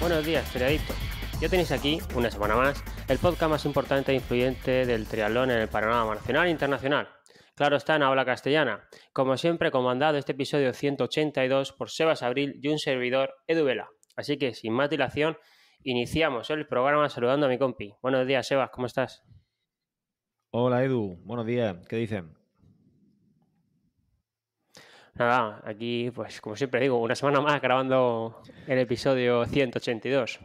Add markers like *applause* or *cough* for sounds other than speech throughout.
Buenos días, triadito. Ya tenéis aquí, una semana más, el podcast más importante e influyente del triatlón en el panorama nacional e internacional. Claro está en habla castellana. Como siempre, comandado este episodio 182 por Sebas Abril y un servidor, Edu Vela. Así que, sin más dilación, iniciamos el programa saludando a mi compi. Buenos días, Sebas, ¿cómo estás? Hola, Edu. Buenos días. ¿Qué dicen? Nada, aquí, pues como siempre digo, una semana más grabando el episodio 182.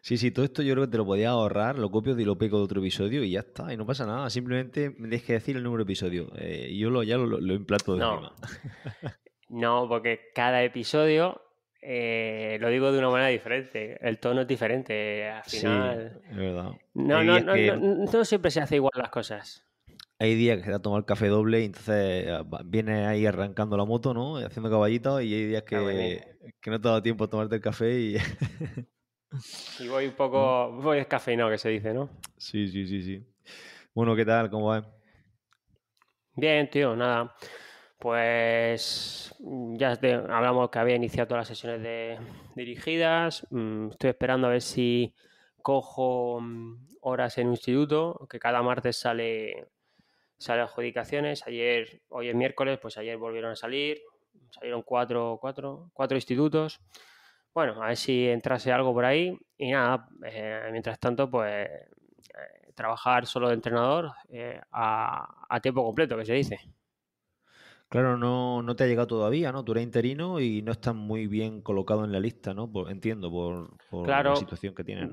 Sí, sí, todo esto yo creo que te lo podía ahorrar, lo copio y lo pego de otro episodio y ya está, y no pasa nada. Simplemente me dejes decir el número de episodio eh, yo lo, ya lo, implanto de no. *laughs* no, porque cada episodio eh, lo digo de una manera diferente, el tono es diferente, eh, al final... Sí, es verdad. No, no, no, no, no siempre se hace igual las cosas hay días que se te a tomar el café doble y entonces ah, viene ahí arrancando la moto, ¿no? Haciendo caballitos y hay días ah, que, no te ha tiempo a tomarte el café y... *laughs* y voy un poco, voy descafeinado, que se dice, ¿no? Sí, sí, sí, sí. Bueno, ¿qué tal? ¿Cómo va? Bien, tío, nada. Pues ya hablamos que había iniciado todas las sesiones de, dirigidas. Mm, estoy esperando a ver si cojo mm, horas en un instituto, que cada martes sale sale adjudicaciones. Ayer, hoy es miércoles, pues ayer volvieron a salir. Salieron cuatro, cuatro, cuatro institutos. Bueno, a ver si entrase algo por ahí. Y nada, eh, mientras tanto, pues eh, trabajar solo de entrenador eh, a, tiempo completo, que se dice. Claro, no, no te ha llegado todavía, ¿no? Tú eres interino y no estás muy bien colocado en la lista, ¿no? entiendo, por, la situación que tienes,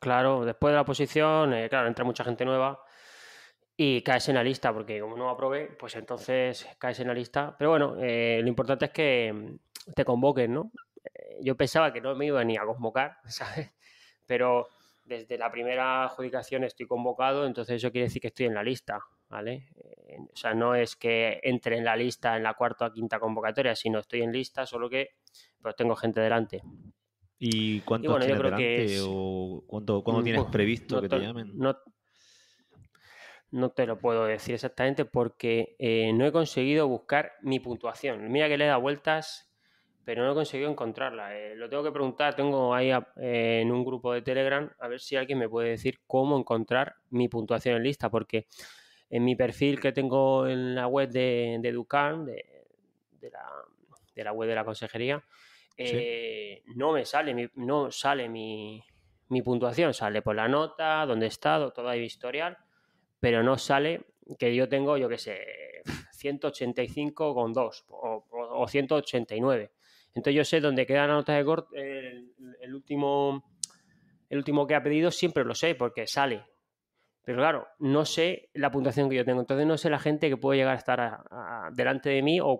claro, después de la posición, claro, entra mucha gente nueva y caes en la lista, porque como no aprobé, pues entonces caes en la lista. Pero bueno, eh, lo importante es que mm, te convoquen, ¿no? Eh, yo pensaba que no me iba ni a convocar, *laughs* ¿sabes? Pero desde la primera adjudicación estoy convocado, entonces eso quiere decir que estoy en la lista, ¿vale? Eh, o sea, no es que entre en la lista en la cuarta o quinta convocatoria, sino estoy en lista, solo que pues tengo gente delante. ¿Y cuánto tienes previsto que te llamen? No te lo puedo decir exactamente porque eh, no he conseguido buscar mi puntuación. Mira que le he dado vueltas, pero no he conseguido encontrarla. Eh, lo tengo que preguntar, tengo ahí eh, en un grupo de Telegram, a ver si alguien me puede decir cómo encontrar mi puntuación en lista, porque en mi perfil que tengo en la web de, de de, la, web de la consejería, no me sale, mi, no sale mi, puntuación, sale por la nota, dónde he estado, todo hay historial pero no sale que yo tengo, yo qué sé, 185,2 o, o, o 189. Entonces yo sé dónde quedan las notas de corte, el, el, último, el último que ha pedido siempre lo sé porque sale. Pero claro, no sé la puntuación que yo tengo. Entonces no sé la gente que puede llegar a estar delante de mí o,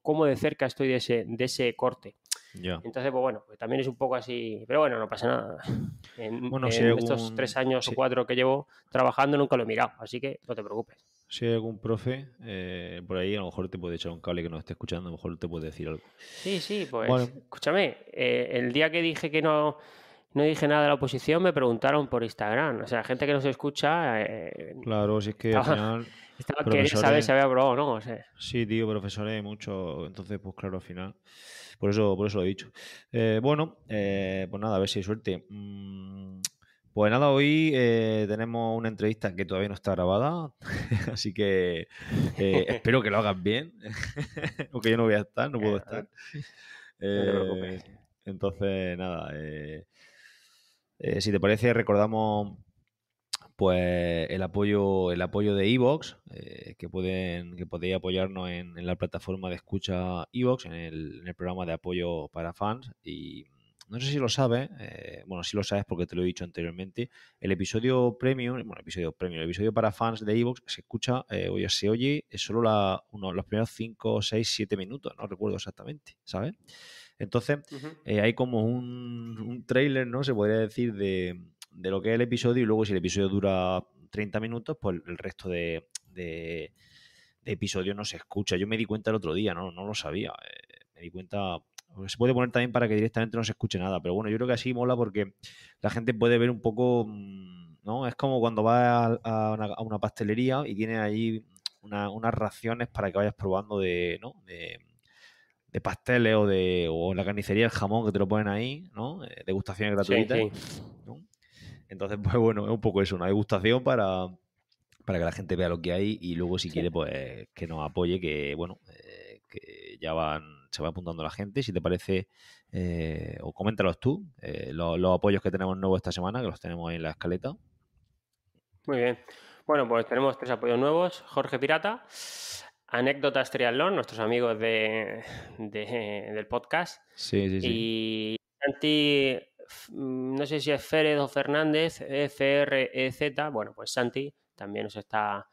cómo de cerca estoy de ese, corte. Entonces, pues bueno, pues también es un poco así. Pero bueno, no pasa nada. En, estos tres años o cuatro que llevo trabajando nunca lo he mirado, así que no te preocupes. Si hay algún profe eh, por ahí, a lo mejor te puede echar un cable que nos esté escuchando, a lo mejor te puede decir algo. Sí, sí, pues escúchame, eh, el día que dije que no no dije nada de la oposición, me preguntaron por Instagram. O sea, gente que nos escucha. Eh, claro, si es que al final. *laughs* Estaba queriendo saber si había probado o no. Sí, tío, profesores, mucho. Entonces, pues claro, al final. Por eso, por eso lo he dicho. Eh, bueno, eh, pues nada, a ver si hay suerte. Mm, pues nada, hoy tenemos una entrevista que todavía no está grabada, *laughs* así que *laughs* espero que lo hagas bien, porque yo no voy a estar, no puedo estar. Entonces, nada, eh, eh, si te parece, recordamos pues el apoyo, el apoyo de Evox, eh, que pueden, que podéis apoyarnos en, la plataforma de escucha Evox, en el, en el, programa de apoyo para fans. Y no sé si lo sabes, eh, bueno, si lo sabes porque te lo he dicho anteriormente. El episodio premium, bueno, episodio premium, el episodio para fans de Evox se escucha, eh, o se oye es solo la, uno, los primeros 5, 6, 7 minutos, no recuerdo exactamente, ¿sabes? Entonces, eh, hay como un, un trailer, ¿no? Se podría decir, de, de lo que es el episodio y luego si el episodio dura 30 minutos, pues el resto de, de, episodio no se escucha. Yo me di cuenta el otro día, no, no lo sabía. Eh, me di cuenta. Pues, se puede poner también para que directamente no se escuche nada, pero bueno, yo creo que así mola porque la gente puede ver un poco, mm, ¿no? Es como cuando vas a, una, pastelería y tienes ahí unas raciones para que vayas probando de, ¿no? de, de pasteles o de o la carnicería el jamón que te lo ponen ahí, ¿no? Eh, degustaciones gratuitas. Entonces, pues bueno, es un poco eso, una degustación para, que la gente vea lo que hay y luego si quiere, pues que nos apoye, que bueno, eh, que ya van, se va apuntando la gente, si te parece, eh, o coméntalos tú, los, los apoyos que tenemos nuevos esta semana, que los tenemos ahí en la escaleta. Muy bien. Bueno, pues tenemos tres apoyos nuevos. Jorge Pirata, Anécdotas Triatlón, nuestros amigos de, del podcast. Sí, sí, sí. Y Santi, no sé si es Férez o Fernández, FREZ, e, bueno, pues Santi también nos está,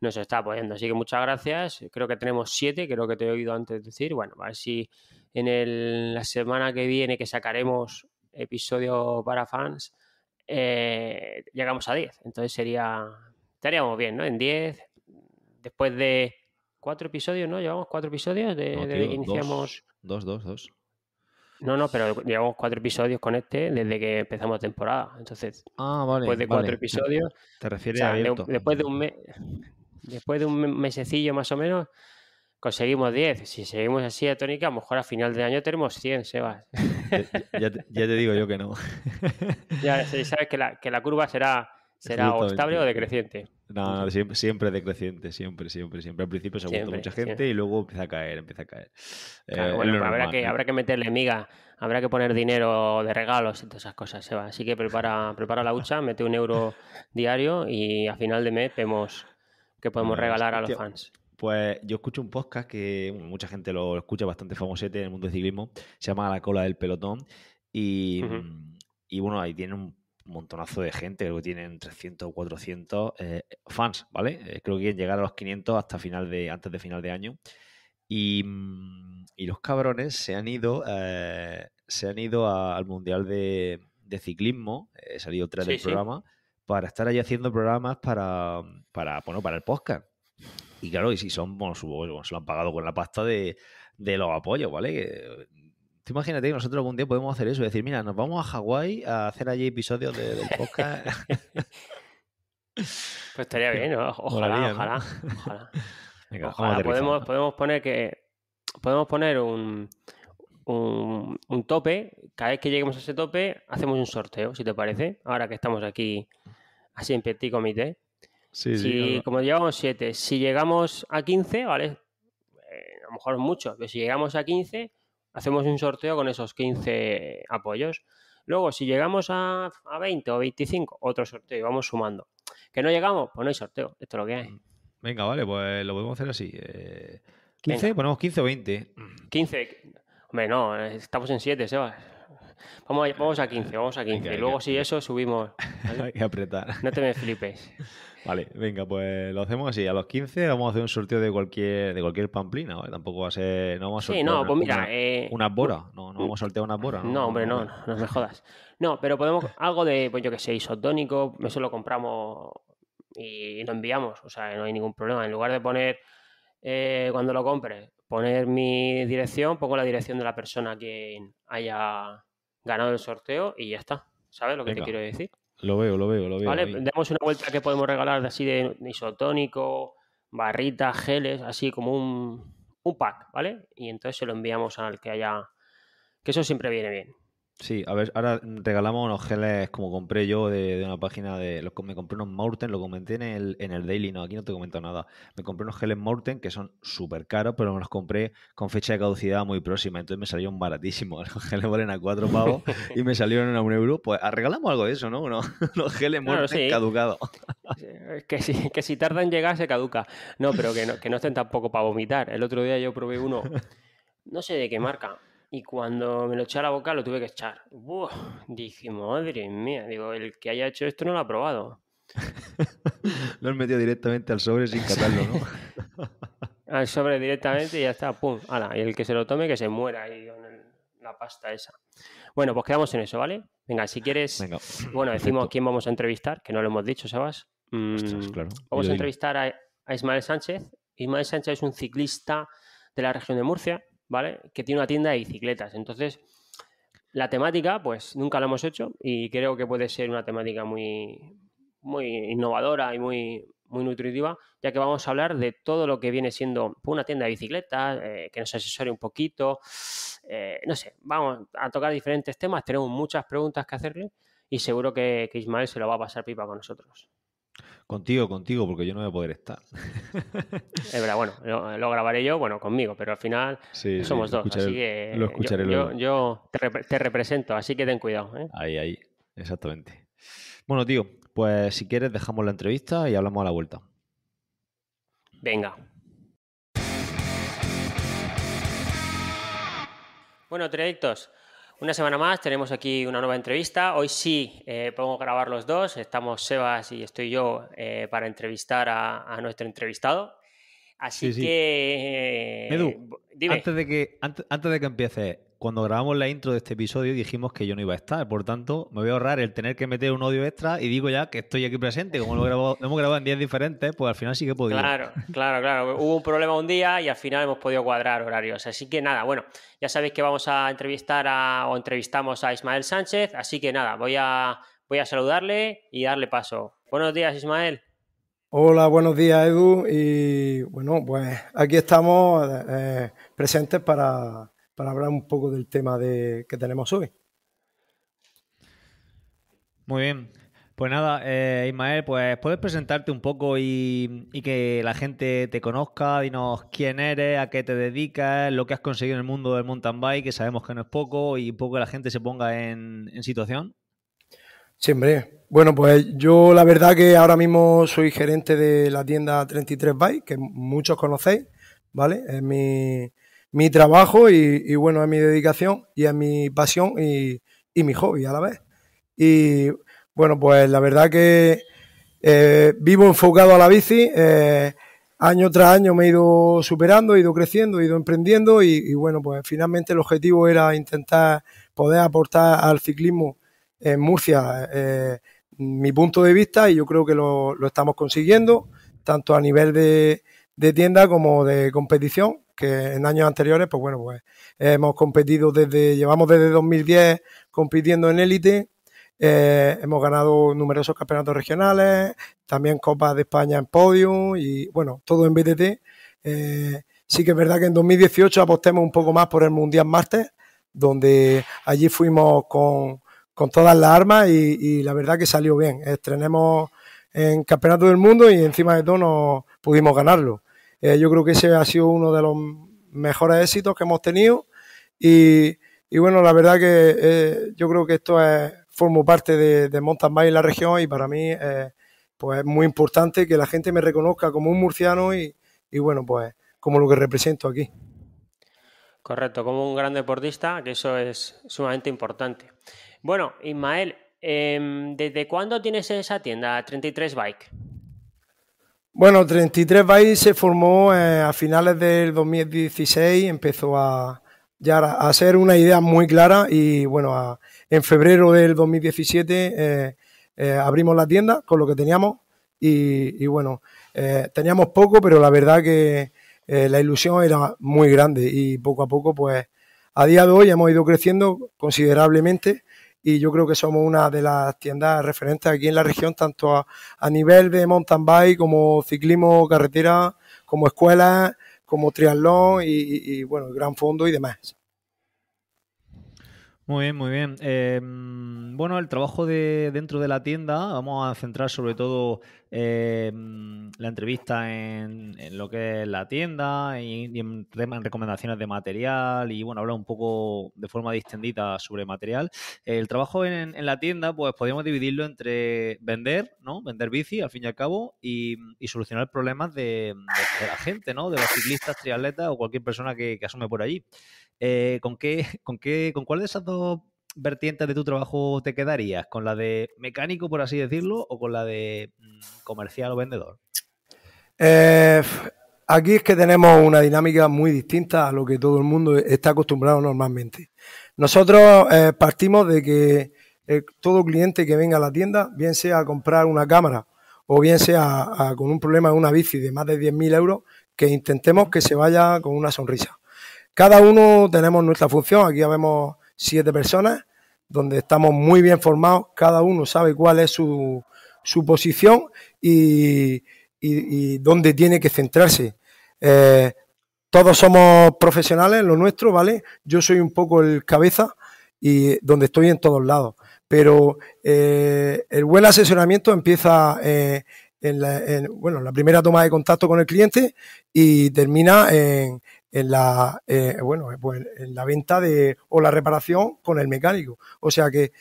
nos está apoyando. Así que muchas gracias. Creo que tenemos siete, creo que te he oído antes decir. Bueno, a ver si en la semana que viene que sacaremos episodio para fans, eh, llegamos a 10. Entonces sería, estaríamos bien, ¿no? En 10, después de cuatro episodios, ¿no? Llevamos cuatro episodios desde que iniciamos. Dos, dos, dos, No, no, pero llevamos cuatro episodios con este desde que empezamos temporada. Entonces, ah, después de cuatro episodios. Te refieres a después de un mes. Después de un mesecillo más o menos, conseguimos 10. Si seguimos así a tónica, a lo mejor a final de año tenemos 100, Sebas. Ya, te, digo yo que no. *laughs* ya sabes que la, curva será, será o estable o decreciente. No, siempre, siempre, decreciente, siempre, siempre, siempre. Al principio se ha mucha gente y luego empieza a caer, empieza a caer. Eh, bueno, pues habrá, que, habrá que meterle miga, habrá que poner dinero de regalos y todas esas cosas, Seba. Así que prepara, prepara la hucha, mete un euro *laughs* diario y a final de mes vemos qué podemos regalar a los fans. Pues yo escucho un podcast que mucha gente lo escucha, bastante famosete en el mundo del ciclismo, se llama La cola del pelotón y, mm, y bueno, ahí tiene un montonazo de gente, creo que tienen 300 o 400 eh, fans, ¿vale? Eh, creo que quieren llegar a los 500 hasta final de, antes de final de año. Y, mm, los cabrones se han ido, eh, se han ido al Mundial de, Ciclismo, he salido tres del programa, para estar allí haciendo programas para, para, bueno, para el podcast. Y claro, y si son, bueno, se lo han pagado con la pasta de, de los apoyos, ¿vale? imagínate que nosotros algún día podemos hacer eso, decir, mira, nos vamos a Hawái a hacer allí episodios de, del podcast. *laughs* pues estaría bien, ojalá, ojalá, *laughs* ojalá, Podemos, poner que podemos poner un, un, tope. Cada vez que lleguemos a ese tope, hacemos un sorteo, si te parece. Ahora que estamos aquí así en petit comité. si, Como llevamos 7, si llegamos a 15, ¿vale? Eh, a lo mejor mucho, pero si llegamos a 15, hacemos un sorteo con esos 15 apoyos. Luego, si llegamos a, 20 o 25, otro sorteo y vamos sumando. ¿Que no llegamos? Pues no hay sorteo, esto es lo que hay. Mm. Venga, vale, pues lo podemos hacer así. 15, eh, ponemos 15 o 20. 15, hombre, no, estamos en 7, Sebas. Vamos a, vamos a 15, vamos a 15. y luego, si eso, subimos. *laughs* Hay que apretar. No te me flipes. Vale, venga, pues lo hacemos así. A los 15 vamos a hacer un sorteo de cualquier, de cualquier pamplina, Tampoco va a ser. No vamos a Sí, no, pues una, pues mira. Una, eh, bora. No, vamos a sortear una bora. No, hombre, no, no, me jodas. No, pero podemos. *laughs* Algo de, pues yo que sé, isotónico. Eso lo compramos y lo enviamos. O sea, no hay ningún problema. En lugar de poner. Eh, cuando lo compre, poner mi dirección, pongo la dirección de la persona que haya ganado el sorteo y ya está. ¿Sabes lo que te quiero decir? Lo veo, lo veo, lo veo. Vale, damos una vuelta que podemos regalar de así de isotónico, barritas, geles, así como un, un pack, ¿vale? Y entonces se lo enviamos al que haya. Que eso siempre viene bien. Sí, a ver, ahora regalamos unos geles como compré yo de, una página de. Los, me compré unos Morten, lo comenté en el, en el Daily, no, aquí no te comento nada. Me compré unos geles Morten que son súper caros, pero me los compré con fecha de caducidad muy próxima, entonces me salieron baratísimos. *laughs* Los geles valen a cuatro pavos *laughs* y me salieron a un euro. Pues ah, regalamos algo de eso, ¿no? Los *laughs* unos geles Morten caducados. Que si, que si tarda en llegar se caduca. No, pero que que no estén tampoco para vomitar. El otro día yo probé uno, no sé de qué marca, y cuando me lo eché a la boca, lo tuve que echar. dije, madre mía, digo, el que haya hecho esto no lo ha probado. *laughs* lo han metido directamente al sobre sin catarlo, ¿no? *laughs* al sobre directamente y ya está, pum, Hala. y el que se lo tome que se muera ahí con la pasta esa. Bueno, pues quedamos en eso, ¿vale? Venga, si quieres, bueno, decimos quién vamos a entrevistar, que no lo hemos dicho, Sebas. Mm, vamos a entrevistar a Ismael Sánchez. Ismael Sánchez es un ciclista de la región de Murcia, ¿vale? Que tiene una tienda de bicicletas. Entonces, la temática, pues nunca la hemos hecho y creo que puede ser una temática muy, muy innovadora y muy, muy nutritiva, ya que vamos a hablar de todo lo que viene siendo una tienda de bicicletas, eh, que nos asesore un poquito, eh, no sé, vamos a tocar diferentes temas, tenemos muchas preguntas que hacerle y seguro que, que Ismael se lo va a pasar pipa con nosotros. Contigo, contigo, porque yo no voy a poder estar. *laughs* Es verdad, bueno, lo, grabaré yo, bueno, conmigo, pero al final somos dos, así que yo, yo, te, represento, así que ten cuidado. ¿eh? Ahí, ahí, exactamente. Bueno, tío, pues si quieres dejamos la entrevista y hablamos a la vuelta. Venga. Bueno, trayectos, una semana más tenemos aquí una nueva entrevista. Hoy sí eh, podemos grabar los dos. Estamos Sebas y estoy yo eh, para entrevistar a, nuestro entrevistado. Así que... Edu, eh, dime. Antes, de que, antes, que cuando grabamos la intro de este episodio dijimos que yo no iba a estar, por tanto me voy a ahorrar el tener que meter un audio extra y digo ya que estoy aquí presente, como lo, hemos grabado en días diferentes, pues al final sí que he podido. Claro, claro, claro. Hubo un problema un día y al final hemos podido cuadrar horarios. Así que nada, bueno, ya sabéis que vamos a entrevistar a, o entrevistamos a Ismael Sánchez, así que nada, voy a, voy a saludarle y darle paso. Buenos días, Ismael. Hola, buenos días Edu y bueno, pues aquí estamos eh, presentes para para hablar un poco del tema que tenemos hoy. Muy bien. Pues nada, eh, Ismael, pues puedes presentarte un poco y, que la gente te conozca, dinos quién eres, a qué te dedicas, lo que has conseguido en el mundo del mountain bike, que sabemos que no es poco, y poco que la gente se ponga en, en situación. hombre. Bueno, pues yo la verdad que ahora mismo soy gerente de la tienda 33 Bike, que muchos conocéis, ¿vale? Es mi, mi trabajo y, bueno, a mi dedicación y a mi pasión y, mi hobby a la vez. Y bueno, pues la verdad que eh, vivo enfocado a la bici. Eh, año tras año me he ido superando, he ido creciendo, he ido emprendiendo y, bueno, pues finalmente el objetivo era intentar poder aportar al ciclismo en Murcia eh, mi punto de vista y yo creo que lo, estamos consiguiendo, tanto a nivel de tienda como de competición que en años anteriores, pues bueno, pues hemos competido desde, llevamos desde 2010 compitiendo en élite, eh, hemos ganado numerosos campeonatos regionales, también Copas de España en podium y bueno, todo en BTT. Eh, sí que es verdad que en 2018 apostemos un poco más por el Mundial Martes, donde allí fuimos con, con todas las armas y, la verdad que salió bien. Estrenemos en Campeonato del Mundo y encima de todo nos pudimos ganarlo. Eh, yo creo que ese ha sido uno de los mejores éxitos que hemos tenido y, bueno, la verdad que eh, yo creo que esto es, formo parte de, de Mountain Bike la región y para mí eh, pues es muy importante que la gente me reconozca como un murciano y, y bueno, pues como lo que represento aquí. Correcto, como un gran deportista, que eso es sumamente importante. Bueno, Ismael, em, ¿desde cuándo tienes esa tienda 33 Bike? Bueno, 33 Bytes se formó eh, a finales del 2016, empezó a, ya a ser una idea muy clara y bueno, en febrero del 2017 eh, eh, abrimos la tienda con lo que teníamos y bueno, teníamos poco, pero la verdad que la ilusión era muy grande y poco a poco pues a día de hoy hemos ido creciendo considerablemente y yo creo que somos una de las tiendas referentes aquí en la región, tanto a, nivel de mountain bike como ciclismo, carretera, como escuelas, como triatlón y, y, y bueno, gran fondo y demás. Muy bien, muy bien. Em, bueno, el trabajo de dentro de la tienda, vamos a centrar sobre todo em, la entrevista en, lo que es la tienda y, en, recomendaciones de material y bueno, hablar un poco de forma distendida sobre material. El trabajo en, la tienda, pues podríamos dividirlo entre vender, ¿no? Vender bici, al fin y al cabo, y, solucionar problemas de, la gente, ¿no? De los ciclistas, triatletas o cualquier persona que, que asume por allí. Eh, ¿con, qué, *laughs* con, ¿Con cuál de esas dos vertientes de tu trabajo te quedarías? ¿Con la de mecánico, por así decirlo, o con la de mm, comercial o vendedor? Eh, aquí es que tenemos una dinámica muy distinta a lo que todo el mundo está acostumbrado normalmente. Nosotros eh, partimos de que todo cliente que venga a la tienda, bien sea a comprar una cámara o bien sea con un problema de una bici de más de 10.000 euros, que intentemos que se vaya con una sonrisa. Cada uno tenemos nuestra función, aquí vemos siete personas, donde estamos muy bien formados, cada uno sabe cuál es su, posición y, dónde tiene que centrarse. Eh, todos somos profesionales, lo nuestro, ¿vale? Yo soy un poco el cabeza y donde estoy en todos lados. Pero eh, el buen asesoramiento empieza eh, en, en, bueno, la primera toma de contacto con el cliente y termina en, en la, eh, bueno, eh, pues, en la venta de, o la reparación con el mecánico. O sea que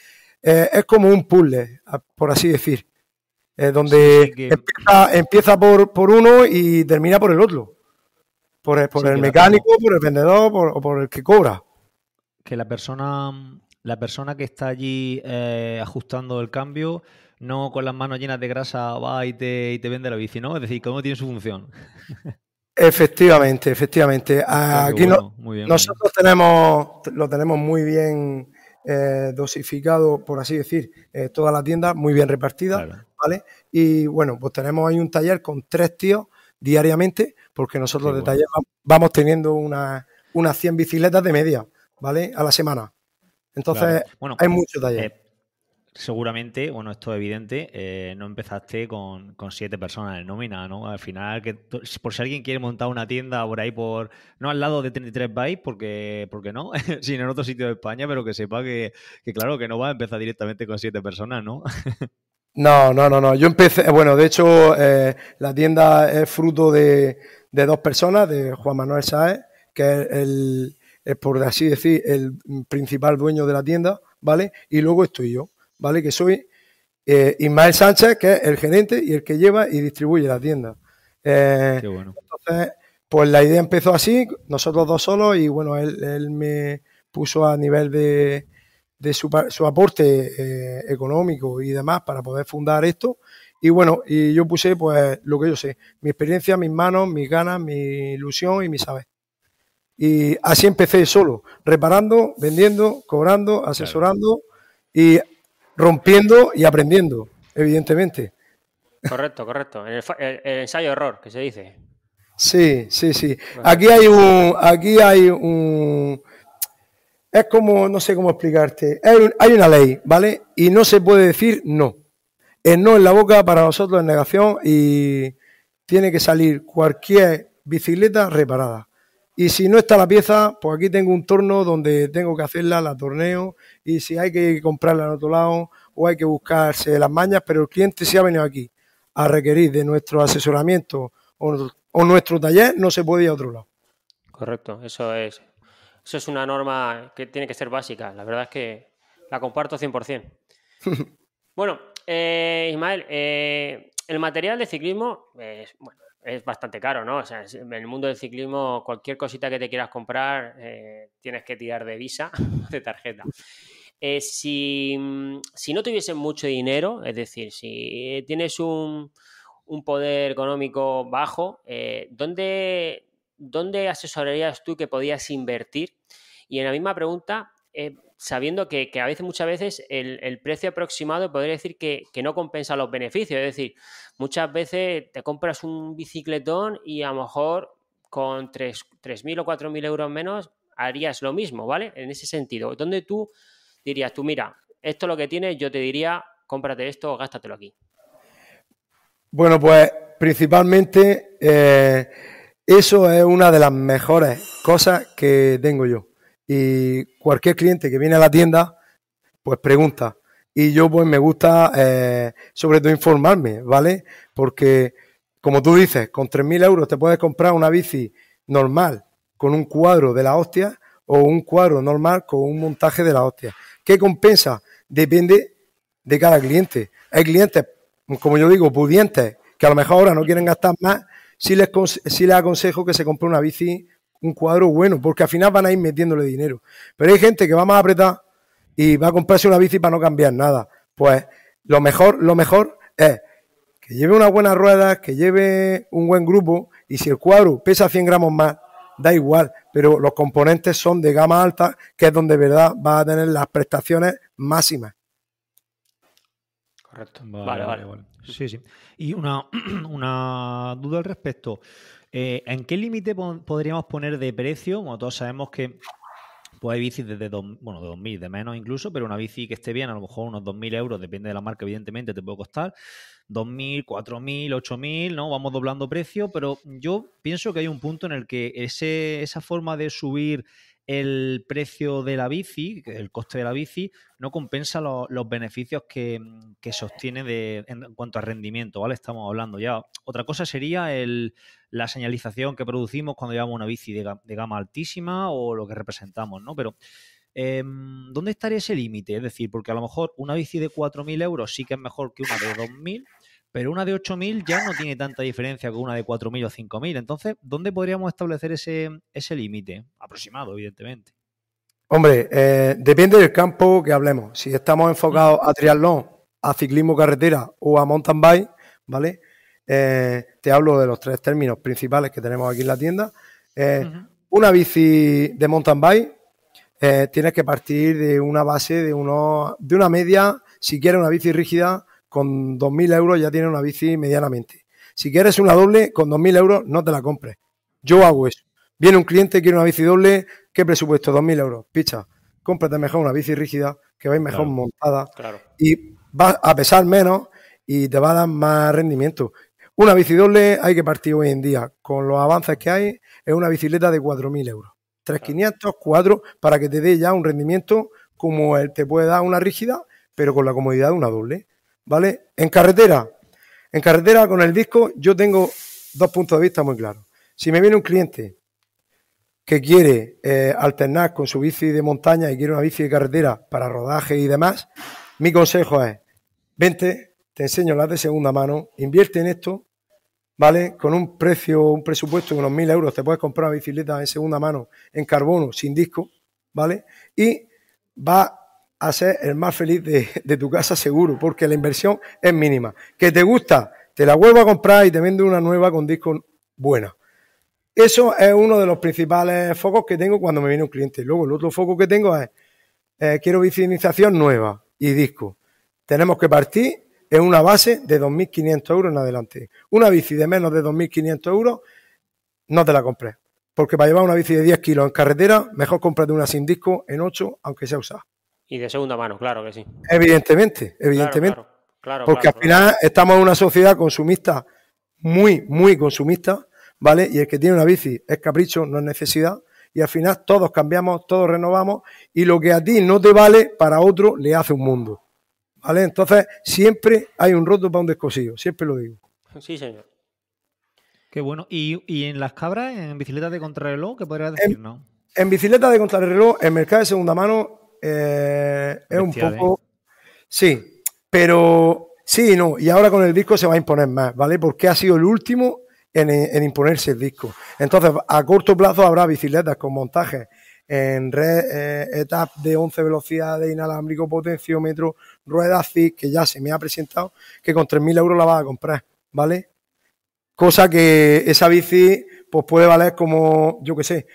eh, es como un puzzle, por así decir, donde empieza, por, por, uno y termina por el otro. Por el, por el mecánico, por el vendedor o por el que cobra. Que la persona, la persona que está allí ajustando el cambio no con las manos llenas de grasa va y te, y te vende la bici, ¿no? Es decir, ¿cómo tiene su función? *laughs* Efectivamente, efectivamente. Ah, aquí nosotros tenemos, lo tenemos muy bien eh, dosificado, por así decir, eh, toda la tienda muy bien repartida, ¿vale? Y bueno, pues tenemos ahí un taller con tres tíos diariamente, porque nosotros de taller vamos teniendo unas 100 bicicletas de media, ¿vale? A la semana. Entonces, bueno, hay mucho taller. Eh, seguramente, bueno, esto es evidente, eh, no empezaste con, con, siete personas en nómina, ¿no? Al final, que por si alguien quiere montar una tienda por ahí, por no al lado de 33 Bytes, porque, porque no, *laughs* sino en otro sitio de España, pero que sepa que, claro, que no va a empezar directamente con siete personas, ¿no? *laughs* no, no, no, no. Yo empecé, eh, bueno, de hecho, eh, la tienda es fruto de, de, dos personas, de Juan Manuel Saez, que el, es por así decir, el principal dueño de la tienda, ¿vale? Y luego estoy yo. ¿vale? Que soy eh, Ismael Sánchez, que es el gerente y el que lleva y distribuye la tienda. Eh, entonces, pues la idea empezó así, nosotros dos solos, y bueno, él, me puso a nivel de, de su, aporte eh, económico y demás para poder fundar esto. Y bueno, y yo puse pues lo que yo sé, mi experiencia, mis manos, mis ganas, mi ilusión y mi saber. Y así empecé solo, reparando, vendiendo, cobrando, asesorando y rompiendo y aprendiendo, evidentemente. Correcto, correcto. El, ensayo error que se dice. Sí, sí, sí. Aquí hay un, aquí hay un, es como, no sé cómo explicarte, hay, hay una ley, ¿vale? Y no se puede decir no. El no en la boca para nosotros es negación y tiene que salir cualquier bicicleta reparada. Y si no está la pieza, pues aquí tengo un torno donde tengo que hacerla, la torneo. Y si hay que comprarla en otro lado o hay que buscarse las mañas, pero el cliente si ha venido aquí a requerir de nuestro asesoramiento o, nuestro taller, no se puede ir a otro lado. Correcto, eso es. Eso es una norma que tiene que ser básica. La verdad es que la comparto 100%. *laughs* bueno, eh, Ismael, eh, el material de ciclismo, bueno, es bastante caro, ¿no? O sea, en el mundo del ciclismo, cualquier cosita que te quieras comprar, eh, tienes que tirar de visa, *laughs* de tarjeta. Eh, mm, si, no tuviesen mucho dinero, es decir, si tienes un, poder económico bajo, eh, ¿dónde, ¿dónde asesorarías tú que podías invertir? Y en la misma pregunta, sabiendo que, a veces, muchas veces, el, precio aproximado podría decir que, no compensa los beneficios. Es decir, muchas veces te compras un bicicletón y a lo mejor con 3.000 o 4.000 euros menos harías lo mismo, ¿vale? En ese sentido, donde tú dirías, tú mira, esto es lo que tienes, yo te diría, cómprate esto o gástatelo aquí. Bueno, pues principalmente eh, eso es una de las mejores cosas que tengo yo y cualquier cliente que viene a la tienda, pues pregunta. Y yo pues me gusta eh, sobre todo informarme, ¿vale? Porque como tú dices, con 3.000 euros te puedes comprar una bici normal con un cuadro de la hostia o un cuadro normal con un montaje de la hostia. ¿Qué compensa? Depende de cada cliente. Hay clientes, como yo digo, pudientes, que a lo mejor ahora no quieren gastar más, si les, les aconsejo que se compre una bici un cuadro bueno, porque al final van a ir metiéndole dinero. Pero hay gente que va más apretada y va a comprarse una bici para no cambiar nada. Pues lo mejor, lo mejor es que lleve una buena rueda, que lleve un buen grupo y si el cuadro pesa 100 gramos más, da igual, pero los componentes son de gama alta, que es donde de verdad va a tener las prestaciones máximas. Correcto. Vale, vale. vale. Sí, sí. Y una, *clears throat* una duda al respecto. Eh, ¿En qué límite podríamos poner de precio? Como todos sabemos que pues, hay bicis desde bueno, de 2.000, de menos incluso, pero una bici que esté bien, a lo mejor unos 2.000 euros, depende de la marca, evidentemente, te puede costar 2.000, 4.000, 8.000, ¿no? Vamos doblando precio, pero yo pienso que hay un punto en el que esa forma de subir el precio de la bici, el coste de la bici, no compensa los beneficios que, mm, que sostiene en, cuanto a rendimiento, ¿vale? Estamos hablando ya. Otra cosa sería la señalización que producimos cuando llevamos una bici de, gama altísima o lo que representamos, ¿no? Pero, em, ¿dónde estaría ese límite? Es decir, porque a lo mejor una bici de 4.000 euros sí que es mejor que una de 2.000 pero una de 8.000 ya no tiene tanta diferencia con una de 4.000 o 5.000. Entonces, ¿dónde podríamos establecer ese, límite? Aproximado, evidentemente. Hombre, eh, depende del campo que hablemos. Si estamos enfocados a triatlón, a ciclismo carretera o a mountain bike, ¿vale? Eh, te hablo de los tres términos principales que tenemos aquí en la tienda. Eh, una bici de mountain bike, tienes que partir de una base, de, uno de una media, si quieres una bici rígida, con 2.000 euros ya tienes una bici medianamente. Si quieres una doble, con 2.000 euros no te la compres. Yo hago eso. Viene un cliente, quiere una bici doble, ¿qué presupuesto? 2.000 euros. Picha, cómprate mejor una bici rígida, que vais mejor montada claro. y vas a pesar menos y te va a dar más rendimiento. Una bici doble hay que partir hoy en día, con los avances que hay, es una bicicleta de 4.000 euros. 3.500, 4, para que te dé ya un rendimiento como el te puede dar una rígida, pero con la comodidad de una doble. ¿vale? En carretera, en carretera con el disco yo tengo dos puntos de vista muy claros. Si me viene un cliente que quiere eh, alternar con su bici de montaña y quiere una bici de carretera para rodaje y demás, mi consejo es, vente, te enseño las de segunda mano, invierte en esto, ¿vale? Con un precio, un presupuesto de unos mil euros, te puedes comprar una bicicleta en segunda mano, en carbono, sin disco, ¿vale? Y va a ser el más feliz de, tu casa seguro, porque la inversión es mínima. Que te gusta, te la vuelvo a comprar y te vendo una nueva con disco buena. Eso es uno de los principales focos que tengo cuando me viene un cliente. Luego, el otro foco que tengo es, eh, quiero vicinización nueva y disco. Tenemos que partir en una base de 2.500 euros en adelante. Una bici de menos de 2.500 euros, no te la compré, Porque para llevar una bici de 10 kilos en carretera, mejor cómprate una sin disco en 8, aunque sea usada. Y de segunda mano, claro que sí. Evidentemente, evidentemente. Claro, Porque al final estamos en una sociedad consumista, muy, muy consumista, ¿vale? Y el que tiene una bici es capricho, no es necesidad. Y al final todos cambiamos, todos renovamos y lo que a ti no te vale, para otro le hace un mundo. ¿Vale? Entonces siempre hay un roto para un descosido, siempre lo digo. Sí, señor. Qué bueno. ¿Y, en las cabras, en bicicletas de contrarreloj, qué podrías decir, en, no? En bicicletas de contrarreloj, en mercado de segunda mano, eh, es un poco... ¿eh? Sí, pero sí, no, y ahora con el disco se va a imponer más, ¿vale? Porque ha sido el último en, imponerse el disco. Entonces, a corto plazo habrá bicicletas con montaje en red eh, etap de 11 velocidades, inalámbrico, potenciómetro, rueda CIC, que ya se me ha presentado, que con 3.000 euros la vas a comprar, ¿vale? Cosa que esa bici pues puede valer como, yo qué sé,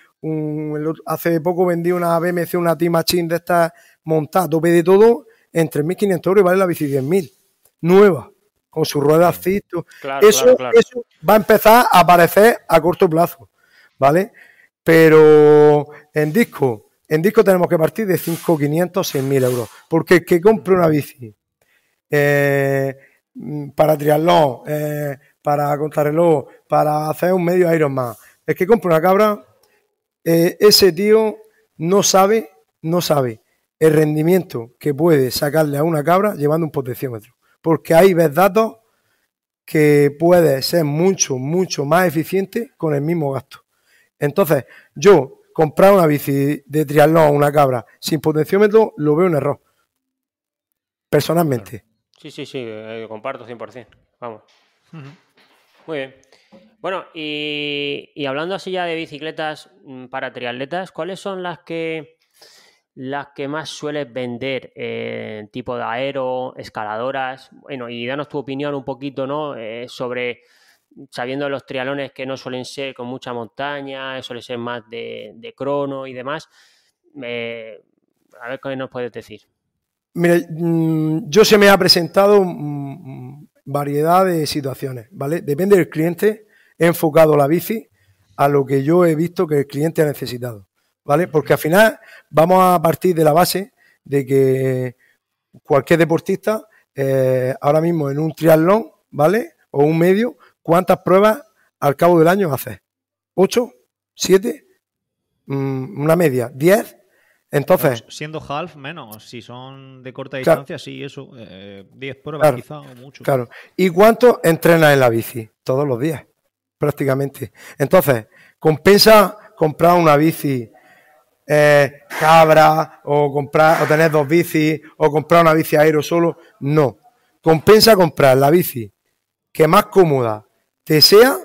hace poco vendí una BMC, una T-Machine de estas montadas, tope de todo, en 3.500 euros y vale la bici 10.000. Nueva, con su rueda eso, va a empezar a aparecer a corto plazo, ¿vale? Pero en disco, en disco tenemos que partir de 5.500, 6.000 euros. Porque el que compre una bici eh, mm, para triatlón, eh, para contrarreloj, para hacer un medio Ironman, Es que compre una cabra eh, ese tío no sabe, no sabe el rendimiento que puede sacarle a una cabra llevando un potenciómetro. Porque ahí ves datos que puede ser mucho, mucho más eficiente con el mismo gasto. Entonces, yo comprar una bici de triatlón a una cabra sin potenciómetro lo veo un error. Personalmente. Sí, sí, sí, eh, comparto 100%. Vamos. Muy bien. Bueno, y, hablando así ya de bicicletas mm, para triatletas, ¿cuáles son las que las que más sueles vender? Eh, tipo de aero, escaladoras. Bueno, y danos tu opinión un poquito, ¿no? Eh, sobre sabiendo los trialones que no suelen ser con mucha montaña, suelen ser más de, crono y demás. Eh, a ver qué nos puedes decir. Mira, mm, yo se me ha presentado mm, variedad de situaciones, ¿vale? Depende del cliente, he enfocado la bici a lo que yo he visto que el cliente ha necesitado, ¿vale? Porque al final vamos a partir de la base de que cualquier deportista, eh, ahora mismo en un triatlón, ¿vale? O un medio, ¿cuántas pruebas al cabo del año hace? ¿Ocho? ¿Siete? Mm, ¿Una media? ¿Diez? Entonces. siendo half, menos. Si son de corta distancia, sí, eso. 10 eh, pruebas quizá o mucho. Claro. ¿Y cuánto entrenas en la bici? Todos los días, prácticamente. Entonces, compensa comprar una bici eh, cabra o comprar o tener dos bicis o comprar una bici aero solo. No. Compensa comprar la bici que más cómoda te sea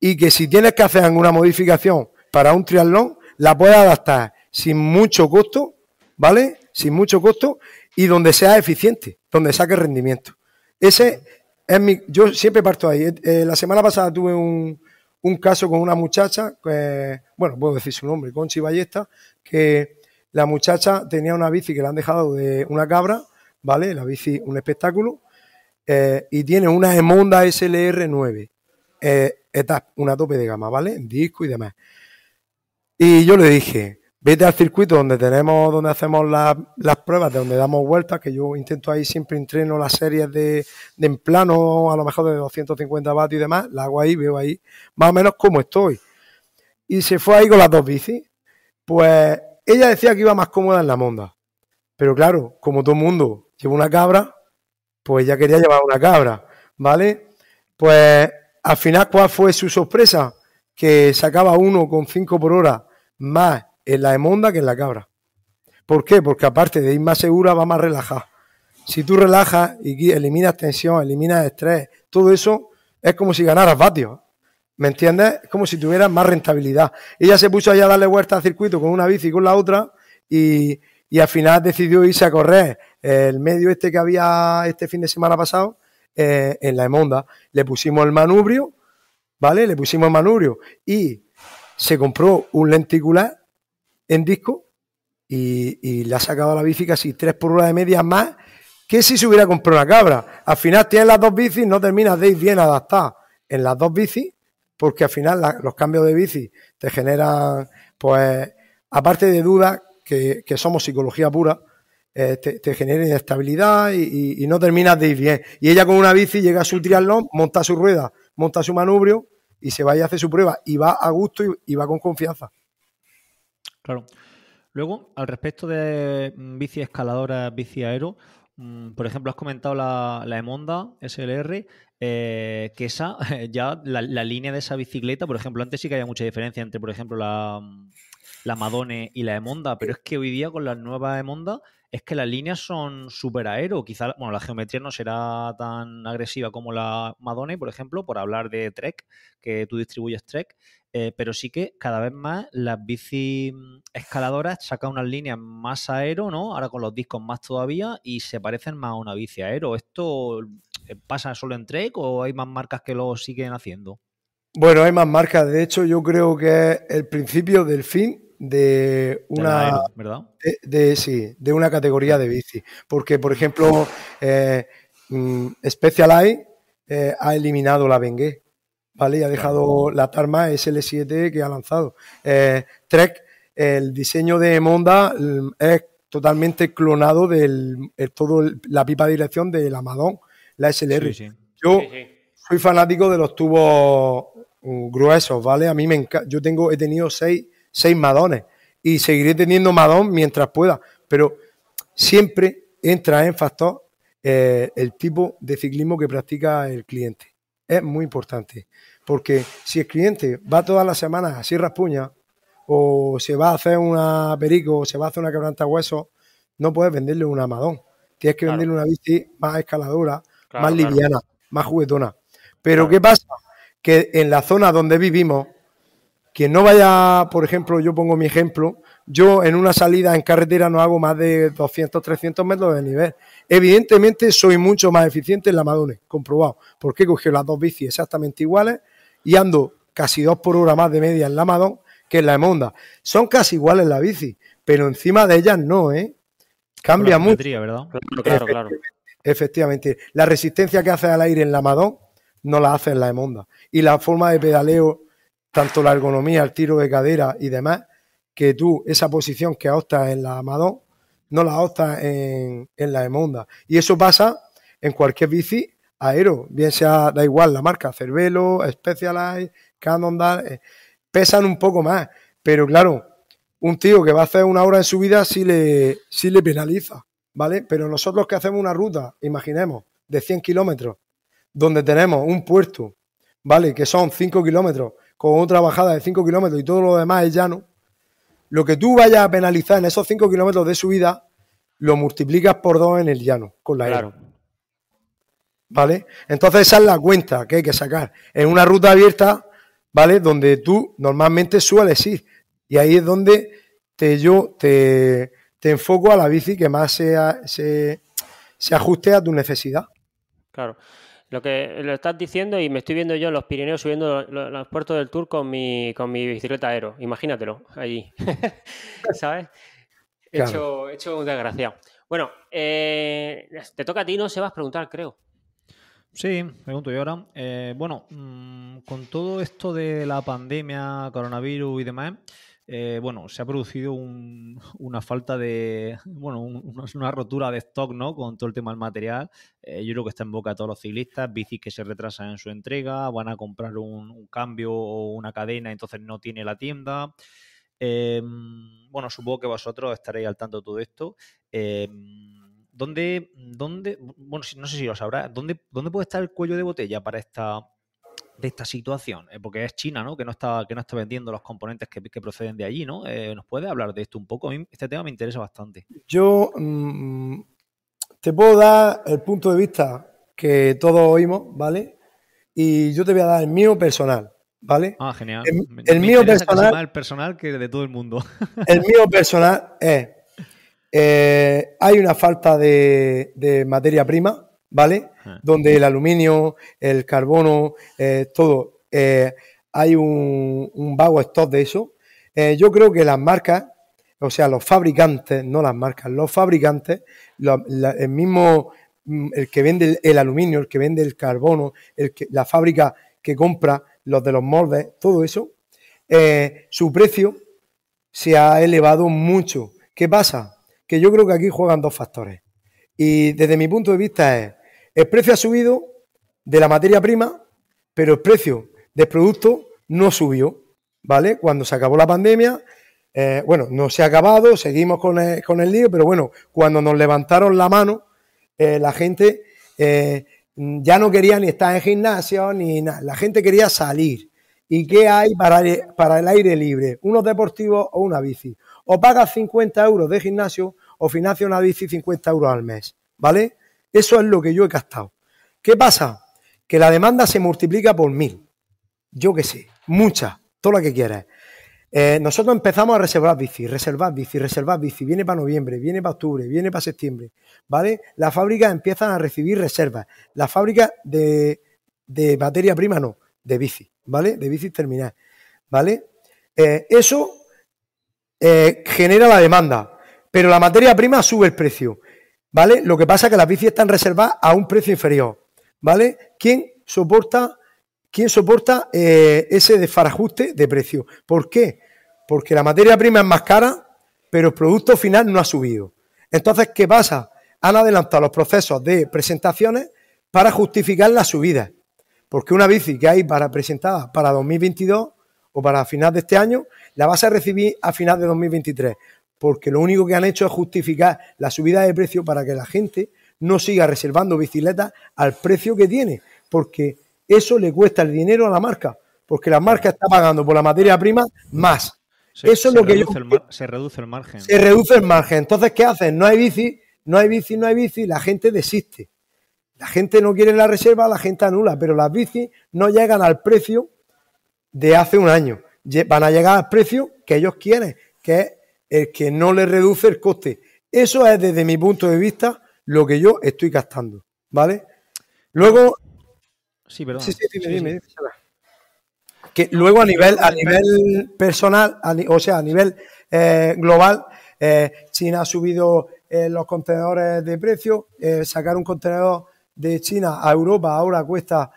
y que si tienes que hacer alguna modificación para un triatlón, la puedas adaptar sin mucho costo, ¿vale? Sin mucho costo y donde sea eficiente, donde saque rendimiento. Ese es mi. Yo siempre parto ahí. Eh, eh, la semana pasada tuve un, caso con una muchacha, bueno, puedo decir su nombre, Conchi Ballesta, que la muchacha tenía una bici que le han dejado de una cabra, ¿vale? La bici, un espectáculo, eh, y tiene una Emonda SLR9, una tope de gama, ¿vale? En disco y demás. Y yo le dije, Vete al circuito donde tenemos, donde hacemos las pruebas, de donde damos vueltas, que yo intento ahí siempre entreno las series de, en plano, a lo mejor de 250 vatios y demás, la hago ahí, veo ahí más o menos cómo estoy. Y se fue ahí con las dos bicis. Pues ella decía que iba más cómoda en la monda. Pero claro, como todo el mundo lleva una cabra, pues ella quería llevar una cabra, ¿vale? Pues al final, ¿cuál fue su sorpresa? Que sacaba 1,5 por hora más en la emonda que en la cabra. ¿Por qué? Porque aparte de ir más segura, va más relajada. Si tú relajas y eliminas tensión, eliminas estrés, todo eso es como si ganaras vatios. ¿Me entiendes? Es como si tuvieras más rentabilidad. Ella se puso allá a darle vuelta al circuito con una bici y con la otra y, al final decidió irse a correr el medio este que había este fin de semana pasado eh, en la Emonda. Le pusimos el manubrio, ¿vale? Le pusimos el manubrio y se compró un lenticular en disco y, le ha sacado la bici casi tres por una de media más que si se hubiera comprado una cabra. Al final tienes las dos bicis, no terminas de ir bien adaptada en las dos bicis, porque al final los cambios de bici te generan, pues, aparte de dudas, que, somos psicología pura, eh, te, genera inestabilidad y, no terminas de ir bien. Y ella con una bici llega a su triatlón, monta su rueda, monta su manubrio y se va y hace su prueba y va a gusto y va con confianza. Claro. Luego, al respecto de mm, bici escaladoras, bici aero, mm, por ejemplo, has comentado la, la Emonda SLR, eh, que esa, *laughs* ya la, línea de esa bicicleta, por ejemplo, antes sí que había mucha diferencia entre, por ejemplo, la, mm, Madone y la Emonda, pero es que hoy día con la nuevas Emonda es que las líneas son súper aero. Quizá, bueno, la geometría no será tan agresiva como la Madone, por ejemplo, por hablar de Trek, que tú distribuyes Trek, eh, pero sí que cada vez más las bici mm, escaladoras sacan unas líneas más aero, ¿no? Ahora con los discos más todavía y se parecen más a una bici aero. ¿Esto mm, eh, pasa solo en Trek o hay más marcas que lo siguen haciendo? Bueno, hay más marcas. De hecho, yo creo que es el principio del fin de una de sí, de una categoría de bici. Porque, por ejemplo, Special eh, mm, Specialized ha eliminado la Bengue ¿vale? Y ha dejado la Tarma SL7 que ha lanzado. Eh, Trek, el diseño de Monda mm, es totalmente clonado del eh, todo la pipa de dirección de la Madón, la SLR. Yo soy fanático de los tubos mm, gruesos, ¿vale? A mí me encanta. Yo tengo, he tenido seis, Madones y seguiré teniendo Madón mientras pueda, pero siempre entra en factor eh, el tipo de ciclismo que practica el cliente. Es muy importante. Porque si el cliente va todas las semanas así raspuña, o se va a hacer una perico, o se va a hacer una quebranta hueso, no puedes venderle un amadón. Tienes que venderle una bici más escaladora, más liviana, más juguetona. Pero ¿qué pasa? Que en la zona donde vivimos, quien no vaya, por ejemplo, yo pongo mi ejemplo, yo en una salida en carretera no hago más de 200, 300 metros de nivel. Evidentemente soy mucho más eficiente en la Madone, comprobado, porque he cogido las dos bicis exactamente iguales, y ando casi dos por hora más de media en la Madon que en la Emonda. Son casi iguales la bici, pero encima de ellas no, ¿eh? Cambia mucho. ¿verdad? Claro, claro, Efectivamente. La resistencia que hace al aire en la Madon no la hace en la Emonda. Y la forma de pedaleo, tanto la ergonomía, el tiro de cadera y demás, que tú, esa posición que optas en la Madon, no la optas en, en la Emonda. Y eso pasa en cualquier bici Aero, bien sea, da igual la marca, Cervelo, Specialized, Cannondale, eh, pesan un poco más, pero claro, un tío que va a hacer una hora en su vida sí le, sí le penaliza, ¿vale? Pero nosotros que hacemos una ruta, imaginemos, de 100 kilómetros, donde tenemos un puerto, ¿vale? Que son 5 kilómetros, con otra bajada de 5 kilómetros y todo lo demás es llano, lo que tú vayas a penalizar en esos 5 kilómetros de subida, lo multiplicas por 2 en el llano, con la e. Aero. ¿vale? Entonces esa es la cuenta que hay que sacar. En una ruta abierta, ¿vale? Donde tú normalmente sueles ir. Y ahí es donde te, yo te, enfoco a la bici que más se, se, ajuste a tu necesidad. Claro. Lo que lo estás diciendo y me estoy viendo yo en los Pirineos subiendo los, puertos del Tour con mi, con mi bicicleta aero. Imagínatelo, allí. *laughs* ¿Sabes? Hecho, un desgraciado. Bueno, eh, te toca a ti, no se vas a preguntar, creo. Sí, pregunto yo ahora. Eh, bueno, mm, con todo esto de la pandemia, coronavirus y demás, eh, bueno, se ha producido una falta de, bueno, una rotura de stock, ¿no? Con todo el tema del material. Eh, yo creo que está en boca de todos los ciclistas, bicis que se retrasan en su entrega, van a comprar un, cambio o una cadena, entonces no tiene la tienda. Mm, bueno, supongo que vosotros estaréis al tanto de todo esto. Eh, mm, ¿dónde, dónde, bueno, no sé si lo sabrá, ¿dónde, dónde puede estar el cuello de botella para esta, de esta situación? Eh, porque es China, ¿no? Que no está, que no está vendiendo los componentes que, proceden de allí, ¿no? Eh, ¿Nos puedes hablar de esto un poco? este tema me interesa bastante. Yo mm, te puedo dar el punto de vista que todos oímos, ¿vale? Y yo te voy a dar el mío personal, ¿vale? Ah, genial. El, mío personal. el personal que de todo el mundo. El mío personal es eh, hay una falta de, materia prima, ¿vale? Donde el aluminio, el carbono, eh, todo, eh, hay un, vago stock de eso. yo creo que las marcas, o sea, los fabricantes, no las marcas, los fabricantes, el mismo, mm, el que vende el, aluminio, el que vende el carbono, el que, la fábrica que compra, los de los moldes, todo eso, su precio se ha elevado mucho. ¿Qué pasa? que yo creo que aquí juegan dos factores. Y desde mi punto de vista es, el precio ha subido de la materia prima, pero el precio del producto no subió, ¿vale? Cuando se acabó la pandemia, eh, bueno, no se ha acabado, seguimos con el, con el, lío, pero bueno, cuando nos levantaron la mano, eh, la gente eh, ya no quería ni estar en gimnasio ni nada, la gente quería salir. ¿Y qué hay para, para el aire libre? Unos deportivos o una bici. O pagas 50 euros de gimnasio o financia una bici 50 euros al mes, ¿vale? Eso es lo que yo he gastado. ¿Qué pasa? Que la demanda se multiplica por mil. Yo qué sé, mucha, todo lo que quieras. Eh, nosotros empezamos a reservar bici, reservar bici, reservar bici. Viene para noviembre, viene para octubre, viene para septiembre. ¿Vale? Las fábricas empiezan a recibir reservas. Las fábricas de, de materia prima no, de bici, ¿vale? De bici terminal. ¿Vale? Eh, eso eh, genera la demanda. Pero la materia prima sube el precio, ¿vale? Lo que pasa es que las bicis están reservadas a un precio inferior, ¿vale? ¿Quién soporta, soporta eh, ese desfarajuste de precio? ¿Por qué? Porque la materia prima es más cara, pero el producto final no ha subido. Entonces, ¿qué pasa? Han adelantado los procesos de presentaciones para justificar la subida, Porque una bici que hay para presentada para 2022 o para final de este año, la vas a recibir a final de 2023 porque lo único que han hecho es justificar la subida de precio para que la gente no siga reservando bicicletas al precio que tiene, porque eso le cuesta el dinero a la marca, porque la marca está pagando por la materia prima más. Se, eso es lo que se reduce el margen. Se reduce el margen. Entonces, ¿qué hacen? No hay bici, no hay bici, no hay bici, la gente desiste. La gente no quiere la reserva, la gente anula, pero las bici no llegan al precio de hace un año. Van a llegar al precio que ellos quieren, que es el que no le reduce el coste. Eso es desde mi punto de vista lo que yo estoy gastando, ¿vale? Luego... Sí, perdón. Sí, sí, Que luego a nivel, a nivel personal, o sea, a nivel eh, global, eh, China ha subido eh, los contenedores de precio. sacar un contenedor de China a Europa ahora cuesta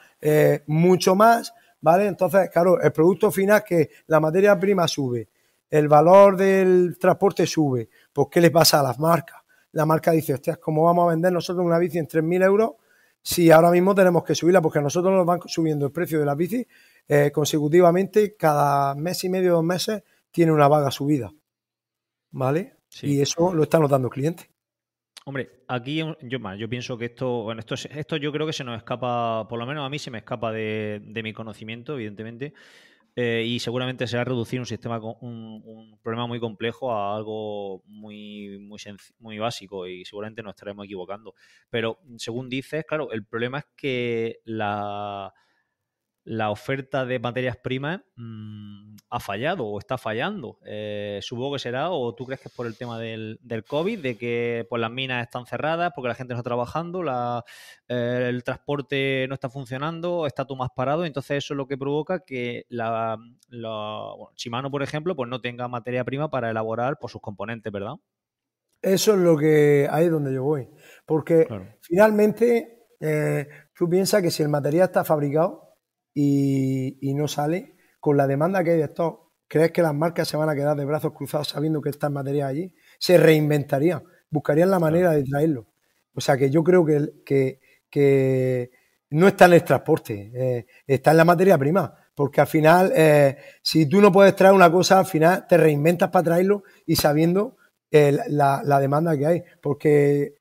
mucho más, ¿vale? Entonces, claro, el producto final que la materia prima sube, el valor del transporte sube, ¿por pues, ¿qué le pasa a las marcas? La marca dice, hostias, ¿cómo vamos a vender nosotros una bici en 3.000 euros si ahora mismo tenemos que subirla? Porque a nosotros nos van subiendo el precio de las bicis eh, consecutivamente, cada mes y medio, dos meses, tiene una vaga subida. ¿Vale? Y eso lo están notando clientes. Hombre, aquí yo, más, yo pienso que esto, bueno, esto, esto yo creo que se nos escapa, por lo menos a mí se me escapa de mi conocimiento, evidentemente, eh, y seguramente será reducir un sistema, un, un problema muy complejo a algo muy, muy, muy básico y seguramente nos estaremos equivocando. Pero según dices, claro, el problema es que la la oferta de materias primas mm, ha fallado o está fallando. Eh, supongo que será, o tú crees que es por el tema del, del COVID, de que pues, las minas están cerradas porque la gente no está trabajando, eh, el transporte no está funcionando, está todo más parado, entonces eso es lo que provoca que la, Shimano, por ejemplo, pues no tenga materia prima para elaborar pues, sus componentes, ¿verdad? Eso es lo que ahí es donde yo voy. Porque finalmente eh, tú piensas que si el material está fabricado, y, no sale, con la demanda que hay de esto ¿crees que las marcas se van a quedar de brazos cruzados sabiendo que está en materia allí? Se reinventarían, buscarían la manera de traerlo. O sea que yo creo que, no está en el transporte, eh, está en la materia prima. Porque al final, eh, si tú no puedes traer una cosa, al final te reinventas para traerlo y sabiendo eh, la, demanda que hay. Porque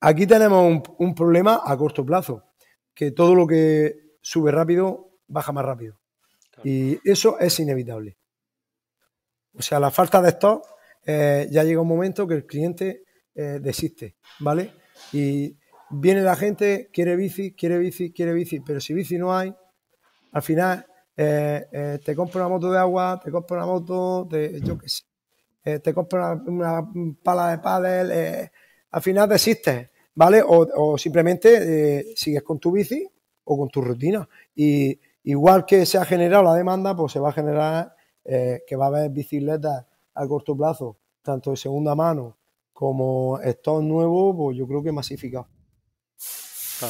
aquí tenemos un problema a corto plazo, que todo lo que sube rápido, baja más rápido. Y eso es inevitable. O sea, la falta de stock eh, ya llega un momento que el cliente eh, desiste, ¿vale? Y viene la gente, quiere bici, quiere bici, quiere bici, pero si bici no hay, al final eh, te compra una moto de agua, te compra una moto, de, yo qué sé, te compra una, pala de pádel, al final desiste ¿vale? o simplemente sigues con tu bici o con tu rutina. Y igual que se ha generado la demanda, pues se va a generar eh, que va a haber bicicletas a corto plazo, tanto de segunda mano como estos nuevo, pues yo creo que masificado.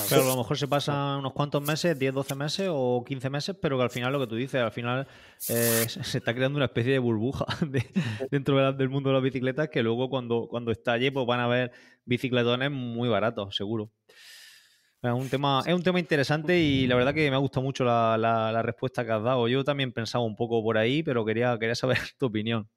Claro, a lo mejor se pasan unos cuantos meses, 10, 12 meses o 15 meses, pero que al final lo que tú dices, al final eh, *laughs* se está creando una especie de burbuja *laughs* dentro del mundo de las bicicletas que luego cuando, cuando estalle pues van a haber bicicletones muy baratos, seguro. Es un tema, es un tema interesante y la verdad que me ha gustado mucho la, la, respuesta que has dado. Yo también pensaba un poco por ahí, pero quería, quería saber *laughs* tu opinión.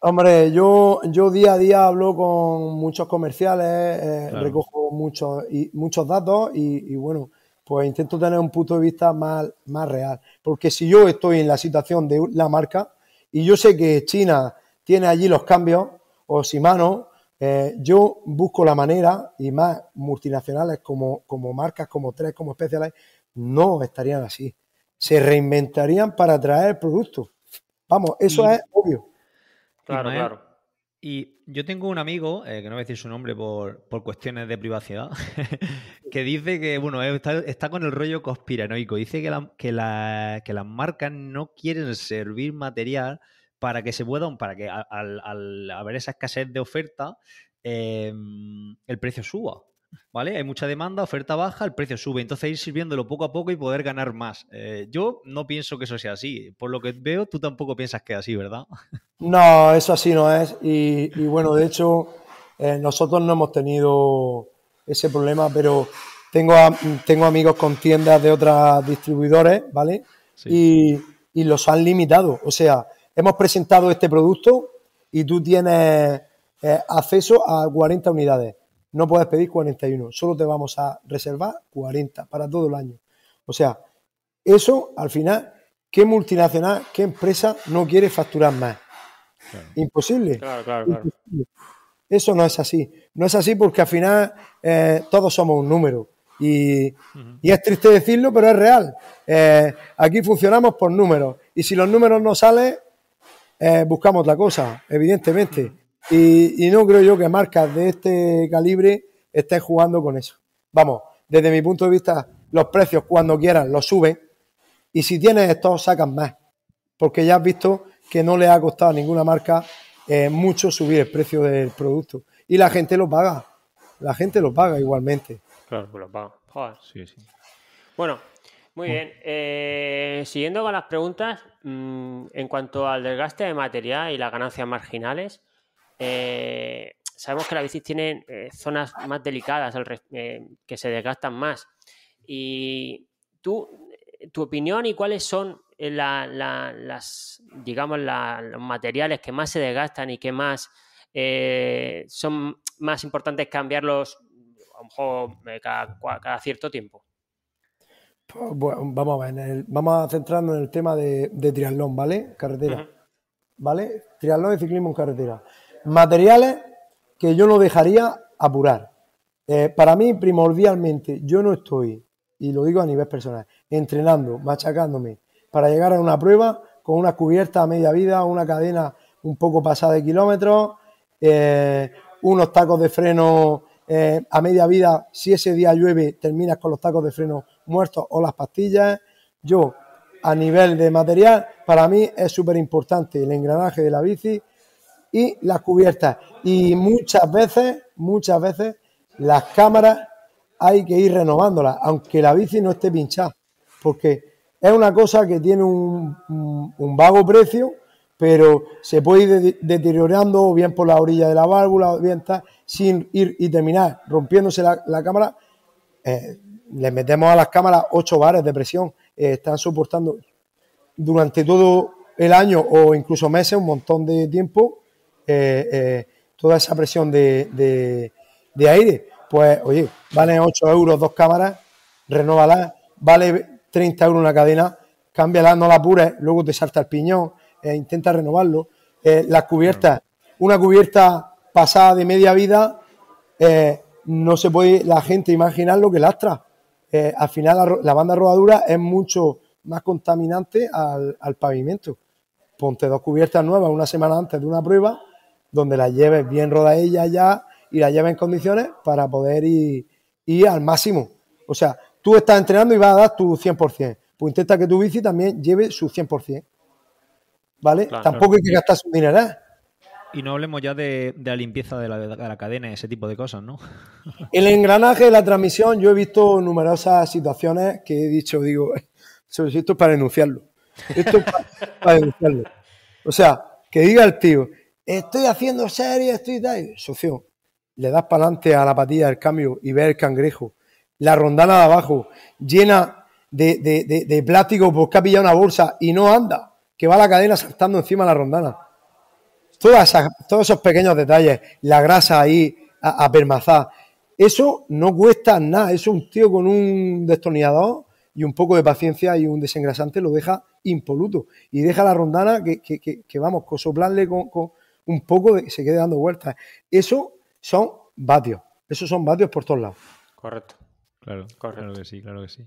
Hombre, yo, yo día a día hablo con muchos comerciales, eh, recojo muchos, y, muchos datos y, bueno, pues intento tener un punto de vista más, más real. Porque si yo estoy en la situación de la marca y yo sé que China tiene allí los cambios, o si mano eh, yo busco la manera, y más multinacionales como, marcas, como tres, como especiales, no estarían así. Se reinventarían para traer productos. Vamos, eso es obvio. Claro, claro. Y yo tengo un amigo, eh, que no voy a decir su nombre por, cuestiones de privacidad, *laughs* que dice que, bueno, está, con el rollo conspiranoico. Dice que, que las marcas no quieren servir material para que se puedan, para que al, haber esa escasez de oferta, em, el precio suba. ¿Vale? Hay mucha demanda, oferta baja, el precio sube. Entonces ir sirviéndolo poco a poco y poder ganar más. Eh, yo no pienso que eso sea así. Por lo que veo, tú tampoco piensas que es así, ¿verdad? No, eso así no es. Y, bueno, de hecho, eh, nosotros no hemos tenido ese problema, pero tengo, tengo amigos con tiendas de otras distribuidores, ¿vale? Y, y los han limitado. O sea, Hemos presentado este producto y tú tienes eh, acceso a 40 unidades. No puedes pedir 41, solo te vamos a reservar 40 para todo el año. O sea, eso al final, ¿qué multinacional, qué empresa no quiere facturar más? Imposible. Claro, claro, claro. Eso no es así. No es así porque al final eh, todos somos un número. Y, es triste decirlo, pero es real. Eh, aquí funcionamos por números. Y si los números no salen, eh, buscamos la cosa, evidentemente. Y, no creo yo que marcas de este calibre estén jugando con eso. Vamos, desde mi punto de vista, los precios cuando quieran los suben y si tienes estos sacan más. Porque ya has visto que no le ha costado a ninguna marca eh, mucho subir el precio del producto. Y la gente lo paga. La gente lo paga igualmente. Claro, pues lo paga. Sí, sí. Bueno, muy mm. bien. Eh, siguiendo con las preguntas, mm, en cuanto al desgaste de material y las ganancias marginales, eh, sabemos que la bicis tienen eh, zonas más delicadas que se desgastan más. Y tú, tu opinión y cuáles son las, digamos, los materiales que más se desgastan y que más son más importantes cambiarlos a lo mejor cada cierto tiempo. Pues, vamos a vamos a centrarnos en el tema de, triatlón, ¿vale? Carretera. ¿Vale? Triatlón y ciclismo en carretera. Materiales que yo no dejaría apurar. Eh, para mí, primordialmente, yo no estoy, y lo digo a nivel personal, entrenando, machacándome, para llegar a una prueba con una cubierta a media vida, una cadena un poco pasada de kilómetros, eh, unos tacos de freno eh, a media vida. Si ese día llueve, terminas con los tacos de freno muertos o las pastillas. Yo, a nivel de material, para mí es súper importante el engranaje de la bici y las cubiertas. Y muchas veces, muchas veces, las cámaras hay que ir renovándolas, aunque la bici no esté pinchada, porque es una cosa que tiene un, vago precio, pero se puede ir deteriorando bien por la orilla de la válvula, o bien está sin ir y terminar rompiéndose la, cámara. Eh, les metemos a las cámaras 8 bares de presión. Eh, están soportando durante todo el año o incluso meses, un montón de tiempo, eh, eh, toda esa presión de, aire. Pues, oye, vale 8 euros dos cámaras, renóvalas, vale 30 euros una cadena, cámbiala, no la apures, luego te salta el piñón, intenta renovarlo. las cubiertas, una cubierta pasada de media vida, no se puede la gente imaginar lo que lastra eh, al final la, banda rodadura es mucho más contaminante al, pavimento. Ponte dos cubiertas nuevas una semana antes de una prueba, donde la lleves bien rodadilla ya y la lleves en condiciones para poder ir, al máximo. O sea, tú estás entrenando y vas a dar tu 100%. Pues intenta que tu bici también lleve su 100%. ¿Vale? Tampoco hay que gastar su dinero. Y no hablemos ya de, la limpieza de la, cadena ese tipo de cosas, ¿no? *laughs* El engranaje de la transmisión, yo he visto numerosas situaciones que he dicho, digo, eh, esto es para denunciarlo. Esto *laughs* para, O sea, que diga el tío, estoy haciendo serie estoy Socio, le das para adelante a la patilla del cambio y ves el cangrejo. La rondana de abajo, llena de, de plástico porque ha pillado una bolsa y no anda, que va la cadena saltando encima de la rondana todas todos esos pequeños detalles, la grasa ahí a, eso no cuesta nada. Eso un tío con un destornillador y un poco de paciencia y un desengrasante lo deja impoluto. Y deja la rondana que, que, que, vamos, con con, un poco de, se quede dando vueltas. Eso son vatios. Esos son vatios por todos lados. Correcto. Claro, Correcto. claro que sí, claro que sí.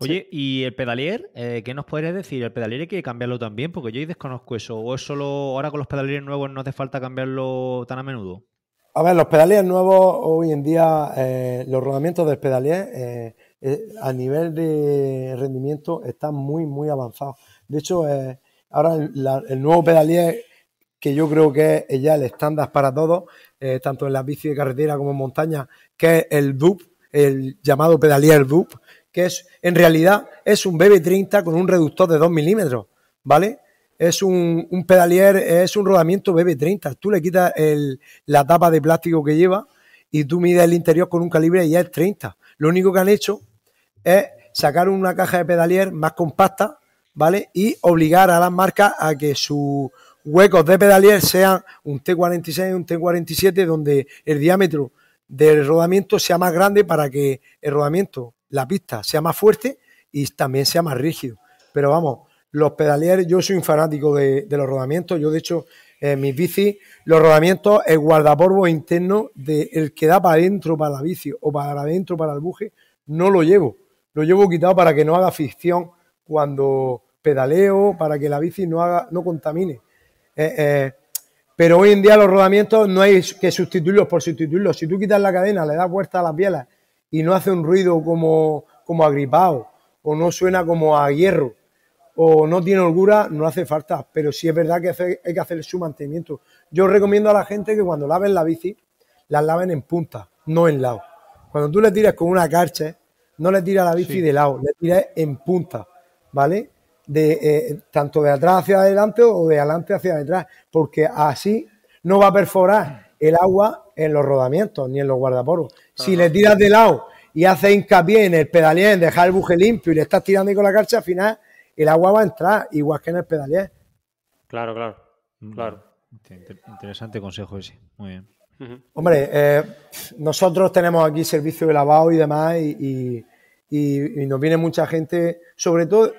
Oye, ¿y el pedalier? Eh, ¿Qué nos podrías decir? ¿El pedalier hay que cambiarlo también? Porque yo ahí desconozco eso. ¿O es solo ahora con los pedalieres nuevos no hace falta cambiarlo tan a menudo? A ver, los pedaliers nuevos hoy en día, eh, los rodamientos del pedalier eh, a nivel de rendimiento están muy, muy avanzados. De hecho, ahora el, nuevo pedalier que yo creo que es ya el estándar para todos, tanto en las bici de carretera como en montaña, que es el DUP, el llamado pedalier DUP, que es, en realidad es un BB30 con un reductor de 2 milímetros, ¿vale? Es un, pedalier, es un rodamiento BB30. Tú le quitas la tapa de plástico que lleva y tú mides el interior con un calibre y ya es 30. Lo único que han hecho es sacar una caja de pedalier más compacta, ¿vale? Y obligar a las marcas a que sus huecos de pedalier sean un T46 y un T47, donde el diámetro del rodamiento sea más grande para que el rodamiento la pista sea más fuerte y también sea más rígido. Pero vamos, los pedaleares, yo soy un fanático de, los rodamientos, yo de hecho en mis bicis, los rodamientos, el guardaporvo interno del que da para adentro para la bici o para adentro para el buje, no lo llevo. Lo llevo quitado para que no haga ficción cuando pedaleo, para que la bici no, haga, no contamine. Eh, eh, pero hoy en día los rodamientos no hay que sustituirlos por sustituirlos. Si tú quitas la cadena, le das vuelta a las bielas y no hace un ruido como, como agripado, o no suena como a hierro, o no tiene holgura, no hace falta. Pero sí es verdad que hay que hacer su mantenimiento. Yo recomiendo a la gente que cuando laven la bici, ...la laven en punta, no en lado. Cuando tú le tiras con una carcha, ¿eh? no le tiras la bici de lado, le tiras en punta, ¿vale? De, eh, tanto de atrás hacia adelante o de adelante hacia detrás, porque así no va a perforar el agua en los rodamientos ni en los guardaporos, si le tiras de lado y haces hincapié en el pedalier, en dejar el buje limpio y le estás tirando ahí con la carcha, al final el agua va a entrar, igual que en el pedalier. Claro, claro, mm, claro. interesante consejo ese, muy bien. Hombre, eh, nosotros tenemos aquí servicio de lavado y demás y, nos viene mucha gente, sobre todo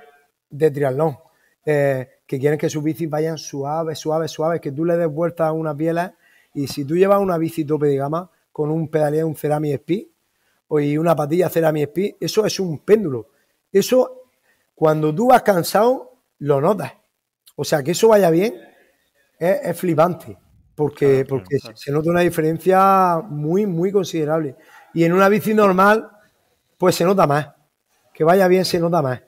de triatlón, eh, que quieren que sus bicis vayan suaves, suaves, suaves, que tú le des vueltas a una piel y si tú llevas una bici tope de con un pedaleo, un Cerami Speed y una patilla Cerami Speed, eso es un péndulo. Eso, cuando tú vas cansado, lo notas. O sea, que eso vaya bien es, flipante, porque, porque Se, se nota una diferencia muy, muy considerable. Y en una bici normal, pues se nota más. Que vaya bien se nota más.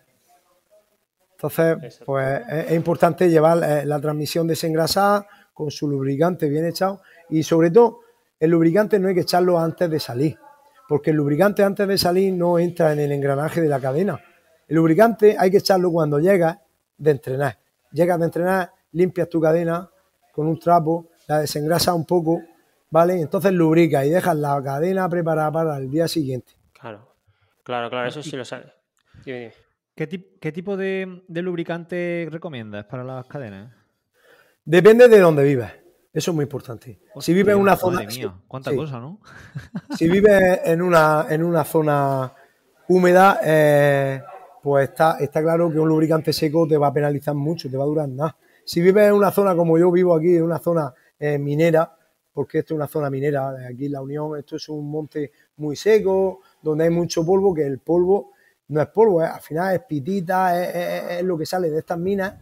Entonces, pues es, importante llevar eh, la transmisión desengrasada con su lubricante bien echado y sobre todo el lubricante no hay que echarlo antes de salir, porque el lubricante antes de salir no entra en el engranaje de la cadena. El lubricante hay que echarlo cuando llegas de entrenar. Llegas de entrenar, limpias tu cadena con un trapo, la desengrasas un poco, ¿vale? Entonces lubrica y dejas la cadena preparada para el día siguiente. Claro, claro, claro, eso sí lo sabes. ¿Qué, tipo de, de lubricante recomiendas para las cadenas? Depende de dónde vivas. Eso es muy importante. si vive en una zona. cuánta cosa, ¿no? *laughs* si vives en una, en una zona húmeda, eh, pues está, está claro que un lubricante seco te va a penalizar mucho, te va a durar nada. Si vives en una zona como yo vivo aquí, en una zona eh, minera, porque esto es una zona minera, eh, aquí en La Unión, esto es un monte muy seco, donde hay mucho polvo, que el polvo no es polvo, al final es pitita, es, lo que sale de estas minas,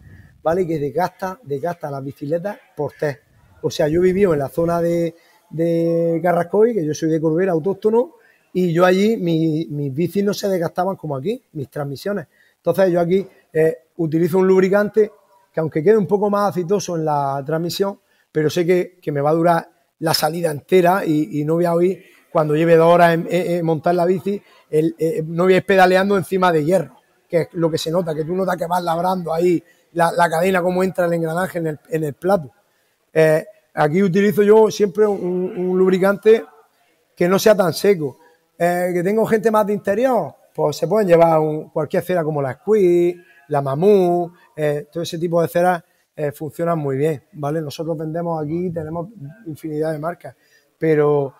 ¿vale? Que desgasta, desgasta las bicicletas por test o sea, yo viví en la zona de, de Carrascoy, que yo soy de Corbera, autóctono, y yo allí mis bicis no se desgastaban como aquí, mis transmisiones. Entonces yo aquí eh, utilizo un lubricante que aunque quede un poco más aceitoso en la transmisión, pero sé que, me va a durar la salida entera y, no voy a oír cuando lleve dos horas en, montar la bici, eh, no voy a ir pedaleando encima de hierro, que es lo que se nota, que tú notas que vas labrando ahí la, cadena, cómo entra el engranaje en el, en el plato. Eh, aquí utilizo yo siempre un, lubricante que no sea tan seco. Eh, que tengo gente más de interior, pues se pueden llevar cualquier cera como la Squid, la Mamú, eh, todo ese tipo de cera funcionan muy bien, ¿vale? Nosotros vendemos aquí, tenemos infinidad de marcas, pero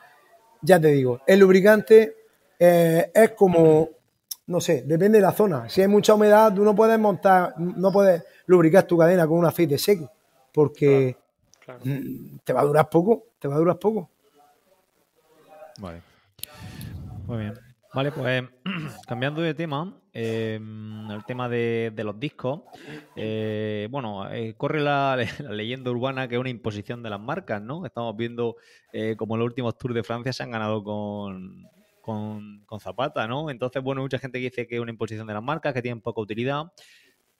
ya te digo, el lubricante es como, no sé, depende de la zona. Si hay mucha humedad, tú no puedes montar, no puedes lubricar tu cadena con un aceite seco, porque... Mm, te va a durar poco, te va a durar poco. Vale. Muy bien. Vale, pues *clears throat* cambiando de tema, em, el tema de, los discos. Eh, bueno, eh, corre *laughs* la, leyenda urbana que es una imposición de las marcas, ¿no? Estamos viendo eh, como los últimos Tours de Francia se han ganado con, con, Zapata, ¿no? Entonces, bueno, mucha gente dice que es una imposición de las marcas, que tienen poca utilidad.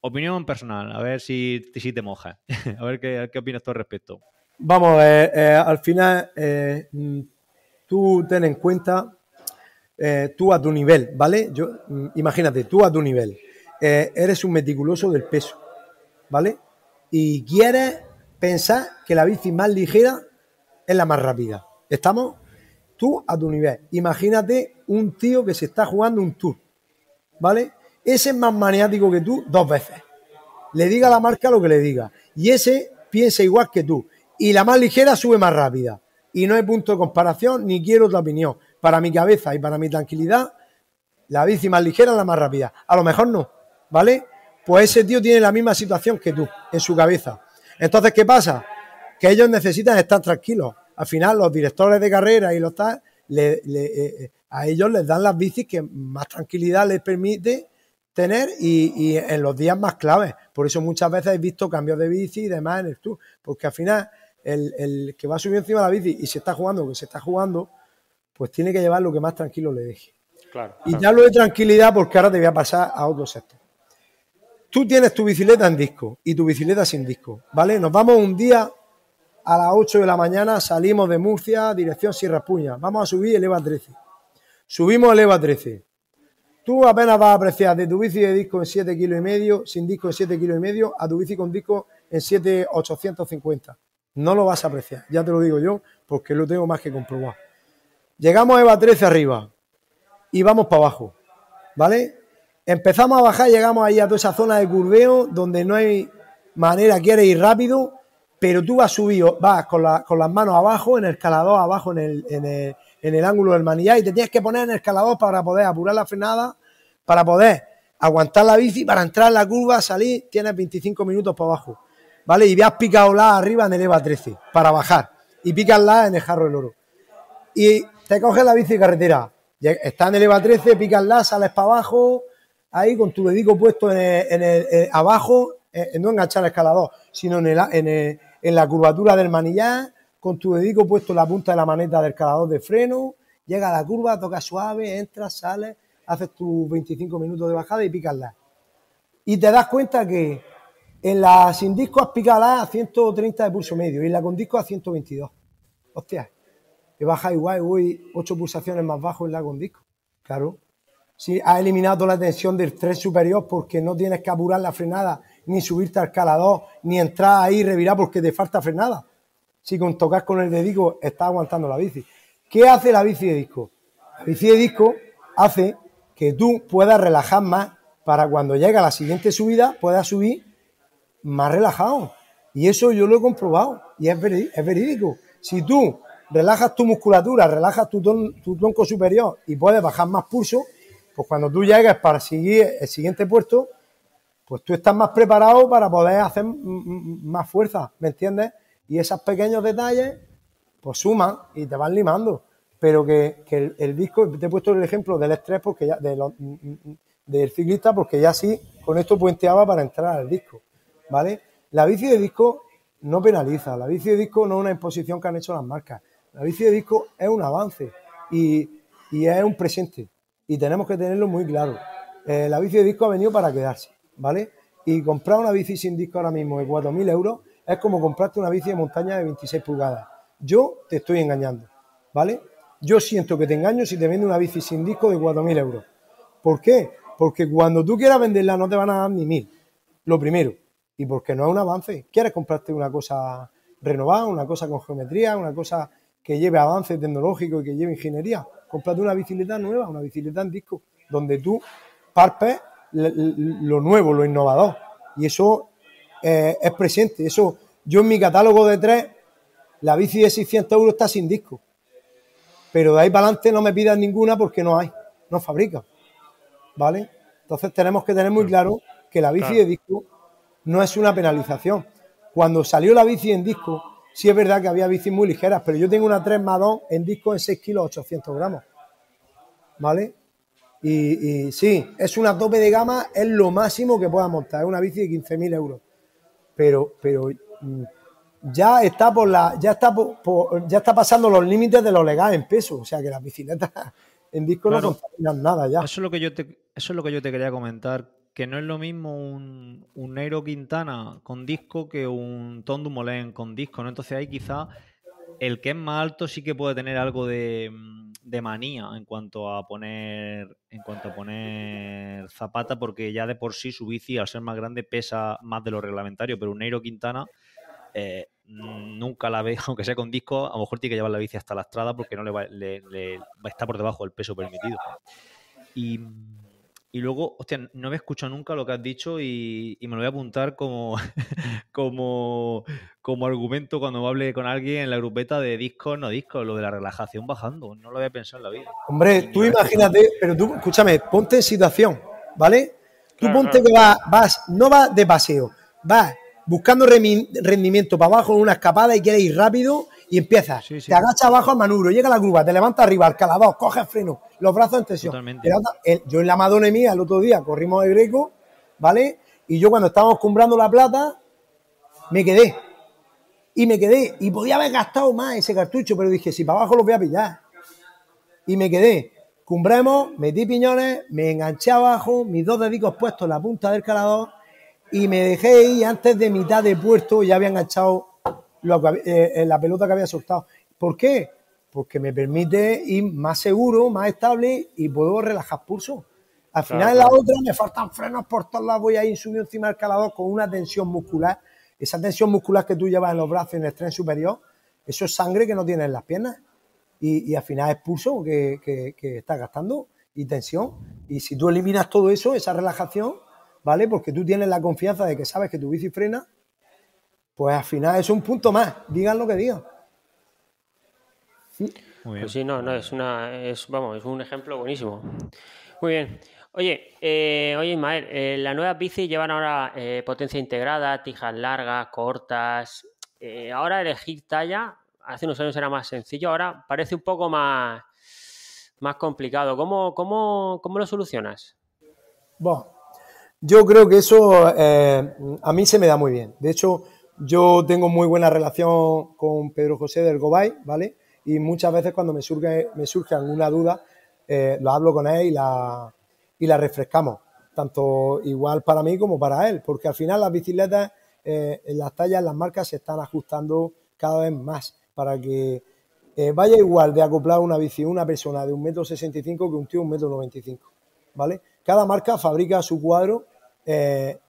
Opinión personal, a ver si, si te moja. *laughs* a ver qué, opinas tú al respecto. Vamos, eh, eh, al final, eh, mm, tú ten en cuenta, tú a tu nivel, ¿vale? Yo, mm, imagínate, tú a tu nivel, eres un meticuloso del peso, ¿vale? Y quieres pensar que la bici más ligera es la más rápida. ¿Estamos? Tú a tu nivel. Imagínate un tío que se está jugando un tour, ¿vale? Ese es más maniático que tú dos veces. Le diga a la marca lo que le diga. Y ese piensa igual que tú. Y la más ligera sube más rápida. Y no hay punto de comparación, ni quiero otra opinión. Para mi cabeza y para mi tranquilidad, la bici más ligera es la más rápida. A lo mejor no, ¿vale? Pues ese tío tiene la misma situación que tú en su cabeza. Entonces, ¿qué pasa? Que ellos necesitan estar tranquilos. Al final, los directores de carrera y los tal, eh, eh, a ellos les dan las bicis que más tranquilidad les permite tener y, en los días más claves. Por eso muchas veces he visto cambios de bici y demás en el tour, porque al final el, que va a subir encima de la bici y se está jugando que se está jugando, pues tiene que llevar lo que más tranquilo le deje. Claro, y ya lo de tranquilidad porque ahora te voy a pasar a otro sector. Tú tienes tu bicicleta en disco y tu bicicleta sin disco, ¿vale? Nos vamos un día a las 8 de la mañana, salimos de Murcia, dirección Sierra Puña, vamos a subir el EVA 13. Subimos el EVA 13. Tú apenas vas a apreciar de tu bici de disco en 7 kilos y medio, sin disco en 7 kilos y medio, a tu bici con disco en 7,850. No lo vas a apreciar, ya te lo digo yo, porque lo tengo más que comprobar. Llegamos a EVA 13 arriba y vamos para abajo, ¿vale? Empezamos a bajar, llegamos ahí a toda esa zona de curveo donde no hay manera, quieres ir rápido, pero tú vas subido, vas con, las manos abajo, en el escalador abajo, en en el en el ángulo del manillar y te tienes que poner en escalador para poder apurar la frenada, para poder aguantar la bici, para entrar en la curva, salir, tienes 25 minutos para abajo, ¿vale? Y veas picado la arriba en el EVA 13 para bajar y picas la en el jarro del oro. Y te coges la bici carretera, está en el EVA 13, picas la, sales para abajo, ahí con tu dedico puesto en el, eh, abajo, eh, no enganchar el escalador, sino en, en la curvatura del manillar con tu dedico puesto en la punta de la maneta del calador de freno, llega a la curva, toca suave, entra, sale, haces tus 25 minutos de bajada y picas la. Y te das cuenta que en la sin disco has picado a 130 de pulso medio y en la con disco a 122. Hostia, te baja igual, voy 8 pulsaciones más bajo en la con disco. Claro. Si has eliminado la tensión del tren superior porque no tienes que apurar la frenada, ni subirte al calador, ni entrar ahí y revirar porque te falta frenada si con tocar con el de disco está aguantando la bici. ¿Qué hace la bici de disco? La bici de disco hace que tú puedas relajar más para cuando llega la siguiente subida puedas subir más relajado. Y eso yo lo he comprobado y es, verídico. Si tú relajas tu musculatura, relajas tu, tu tronco superior y puedes bajar más pulso, pues cuando tú llegas para seguir el siguiente puesto, pues tú estás más preparado para poder hacer más fuerza, ¿me entiendes? Y esos pequeños detalles, pues suman y te van limando. Pero que, el, disco, te he puesto el ejemplo del estrés porque ya, de mm, mm, mm, del ciclista, porque ya sí, con esto puenteaba para entrar al disco. ¿Vale? La bici de disco no penaliza, la bici de disco no es una imposición que han hecho las marcas. La bici de disco es un avance y, es un presente. Y tenemos que tenerlo muy claro. Eh, la bici de disco ha venido para quedarse, ¿vale? Y comprar una bici sin disco ahora mismo de 4.000 euros es como comprarte una bici de montaña de 26 pulgadas. Yo te estoy engañando, ¿vale? Yo siento que te engaño si te vende una bici sin disco de 4.000 euros. ¿Por qué? Porque cuando tú quieras venderla no te van a dar ni 1.000, lo primero. Y porque no es un avance. Quieres comprarte una cosa renovada, una cosa con geometría, una cosa que lleve avance tecnológico y que lleve ingeniería. Comprate una bicicleta nueva, una bicicleta en disco, donde tú parpes lo nuevo, lo innovador. Y eso eh, es presente. Eso, yo en mi catálogo de tres, la bici de 600 euros está sin disco. Pero de ahí para adelante no me pidan ninguna porque no hay, no fabrica ¿Vale? Entonces tenemos que tener muy claro que la bici de disco no es una penalización. Cuando salió la bici en disco, sí es verdad que había bicis muy ligeras, pero yo tengo una 3 Madón en disco en 6 kilos 800 gramos. ¿Vale? Y, y, sí, es una tope de gama, es lo máximo que pueda montar, es una bici de 15.000 euros pero, pero mm, ya está por la, ya está ya está pasando los límites de lo legal en peso. O sea que las bicicletas *laughs* en disco no son nada ya. Eso es lo que yo te, eso es lo que yo te quería comentar. Que no es lo mismo un, un Quintana con disco que un Tom Dumoulin con disco, ¿no? Entonces ahí quizás, el que es más alto sí que puede tener algo mm, de, manía en cuanto a poner en cuanto a poner Zapata, porque ya de por sí su bici, al ser más grande, pesa más de lo reglamentario. Pero un Neiro Quintana eh, nunca la ve, *laughs* aunque sea con disco, a lo mejor tiene que llevar la bici hasta la estrada porque no le, va, le, estar está por debajo del peso permitido. Y y luego, hostia, no me escuchado nunca lo que has dicho y, me lo voy a apuntar como, *laughs* como, como argumento cuando hable con alguien en la grupeta de discos, no discos, lo de la relajación bajando. No lo había pensado en la vida. Hombre, tú imagínate, pero tú, escúchame, ponte en situación, ¿vale? Tú ponte que vas, vas, no vas de paseo, vas buscando rendimiento para abajo en una escapada y quieres ir rápido y empiezas. Te agachas abajo al manubrio, llega la curva, te levantas arriba, al coge coges freno, los brazos en tensión. yo en la Madone mía el otro día corrimos de Greco, ¿vale? Y yo cuando estábamos cumbrando la plata, me quedé. Y me quedé. Y podía haber gastado más ese cartucho, pero dije, si para abajo lo voy a pillar. Y me quedé. Cumbremos, metí piñones, me enganché abajo, mis dos dedicos puestos en la punta del calador. y me dejé ahí antes de mitad de puerto, ya había enganchado lo eh, eh, la pelota que había soltado. ¿Por qué? Porque me permite ir más seguro, más estable y puedo relajar pulso. Al final de la otra me faltan frenos por todas lados, voy a ir subido encima del calador con una tensión muscular. Esa tensión muscular que tú llevas en los brazos en el tren superior, eso es sangre que no tienes en las piernas. Y, y al final es pulso que, que, que estás gastando y tensión. Y si tú eliminas todo eso, esa relajación, ¿vale? Porque tú tienes la confianza de que sabes que tu bici frena pues al final es un punto más, digan lo que digan. ¿Sí? Pues sí, no, no, es una, vamos, es un ejemplo buenísimo. Muy bien. Oye, eh, oye Ismael, eh, las nuevas bicis llevan ahora eh, potencia integrada, tijas largas, cortas. ahora elegir talla, hace unos años era más sencillo, ahora parece un poco más, más complicado. ¿Cómo, cómo, cómo lo solucionas? Bueno, yo creo que eso a mí se me da muy bien. De hecho, yo tengo muy buena relación con Pedro José del Gobay, ¿vale? Y muchas veces cuando me surge, alguna duda, eh, lo hablo con él y la, refrescamos, tanto igual para mí como para él, porque al final las bicicletas, en eh, las tallas, las marcas se están ajustando cada vez más para que eh, vaya igual de acoplar una bici una persona de 1,65 m que un tío de 1,95 m, ¿vale? Cada marca fabrica su cuadro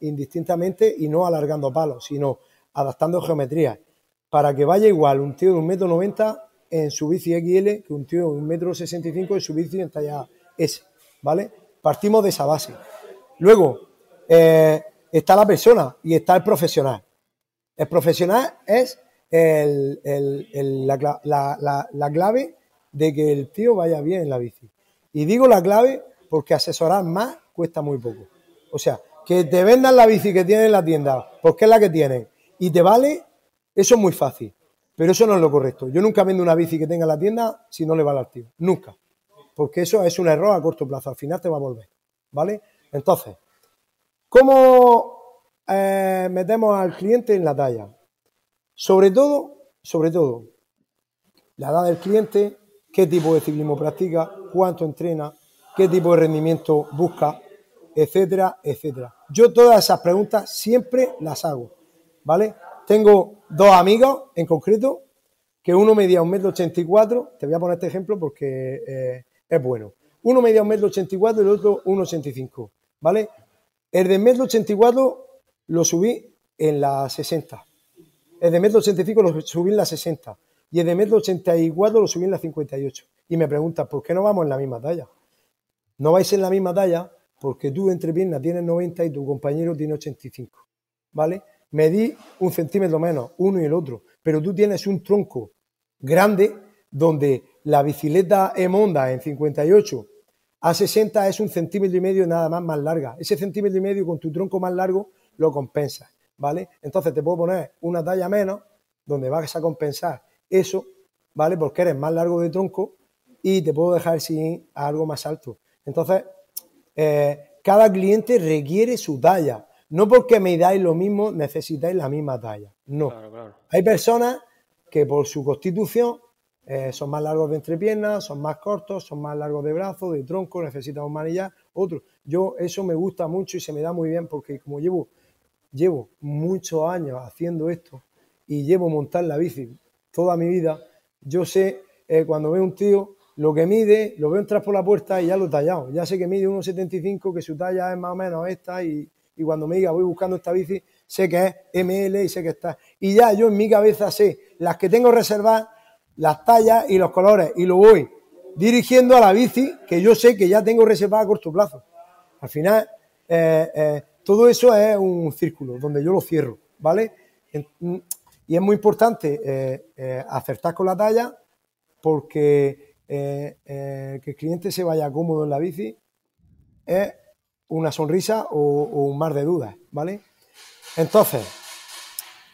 indistintamente y no alargando palos, sino adaptando geometría para que vaya igual un tío de un metro noventa en su bici XL que un tío de un metro sesenta y cinco en su bici en talla S, ¿vale? Partimos de esa base. Luego, eh, está la persona y está el profesional. El profesional es la, la, clave de que el tío vaya bien en la bici. Y digo la clave porque asesorar más cuesta muy poco. O sea, que te vendan la bici que tienen en la tienda, porque es la que tienen, y te vale, eso es muy fácil. Pero eso no es lo correcto. Yo nunca vendo una bici que tenga en la tienda si no le vale al tío. Nunca. Porque eso es un error a corto plazo. Al final te va a volver. ¿Vale? Entonces, ¿cómo eh, metemos al cliente en la talla? Sobre todo, sobre todo, la edad del cliente, qué tipo de ciclismo practica, cuánto entrena, qué tipo de rendimiento busca, etcétera, etcétera. Yo todas esas preguntas siempre las hago ¿vale? Tengo dos amigos en concreto, que uno medía y cuatro, te voy a poner este ejemplo porque eh, es bueno. Uno un metro ochenta y el otro y cinco. ¿vale? El de y cuatro lo subí en la 60. El de y cinco lo subí en la 60. Y el de y cuatro lo subí en la 58. Y me preguntan, ¿por qué no vamos en la misma talla? No vais en la misma talla porque tú entre piernas tienes 90 y tu compañero tiene 85, ¿vale? medí un centímetro menos, uno y el otro, pero tú tienes un tronco grande donde la bicicleta Emonda en 58 a 60 es un centímetro y medio nada más más larga. Ese centímetro y medio con tu tronco más largo lo compensas, ¿vale? Entonces te puedo poner una talla menos donde vas a compensar eso, ¿vale? Porque eres más largo de tronco y te puedo dejar sin algo más alto. Entonces, eh, cada cliente requiere su talla. No porque me dais lo mismo, necesitáis la misma talla. No. Hay personas que por su constitución eh, son más largos de entrepiernas, son más cortos, son más largos de brazos, de tronco, necesitan un manillar, otro. Yo eso me gusta mucho y se me da muy bien porque como llevo, llevo muchos años haciendo esto y llevo montar la bici toda mi vida, yo sé eh, cuando veo un tío lo que mide, lo veo entrar por la puerta y ya lo he tallado. Ya sé que mide 1,75, que su talla es más o menos esta y y cuando me diga voy buscando esta bici, sé que es ML y sé que está. Y ya yo en mi cabeza sé las que tengo reservadas, las tallas y los colores y lo voy dirigiendo a la bici que yo sé que ya tengo reservada a corto plazo. Al final, eh, eh, todo eso es un círculo donde yo lo cierro, ¿vale? Y es muy importante eh, acertar con la talla porque que el cliente se vaya cómodo en la bici es una sonrisa o, un mar de dudas, ¿vale? Entonces,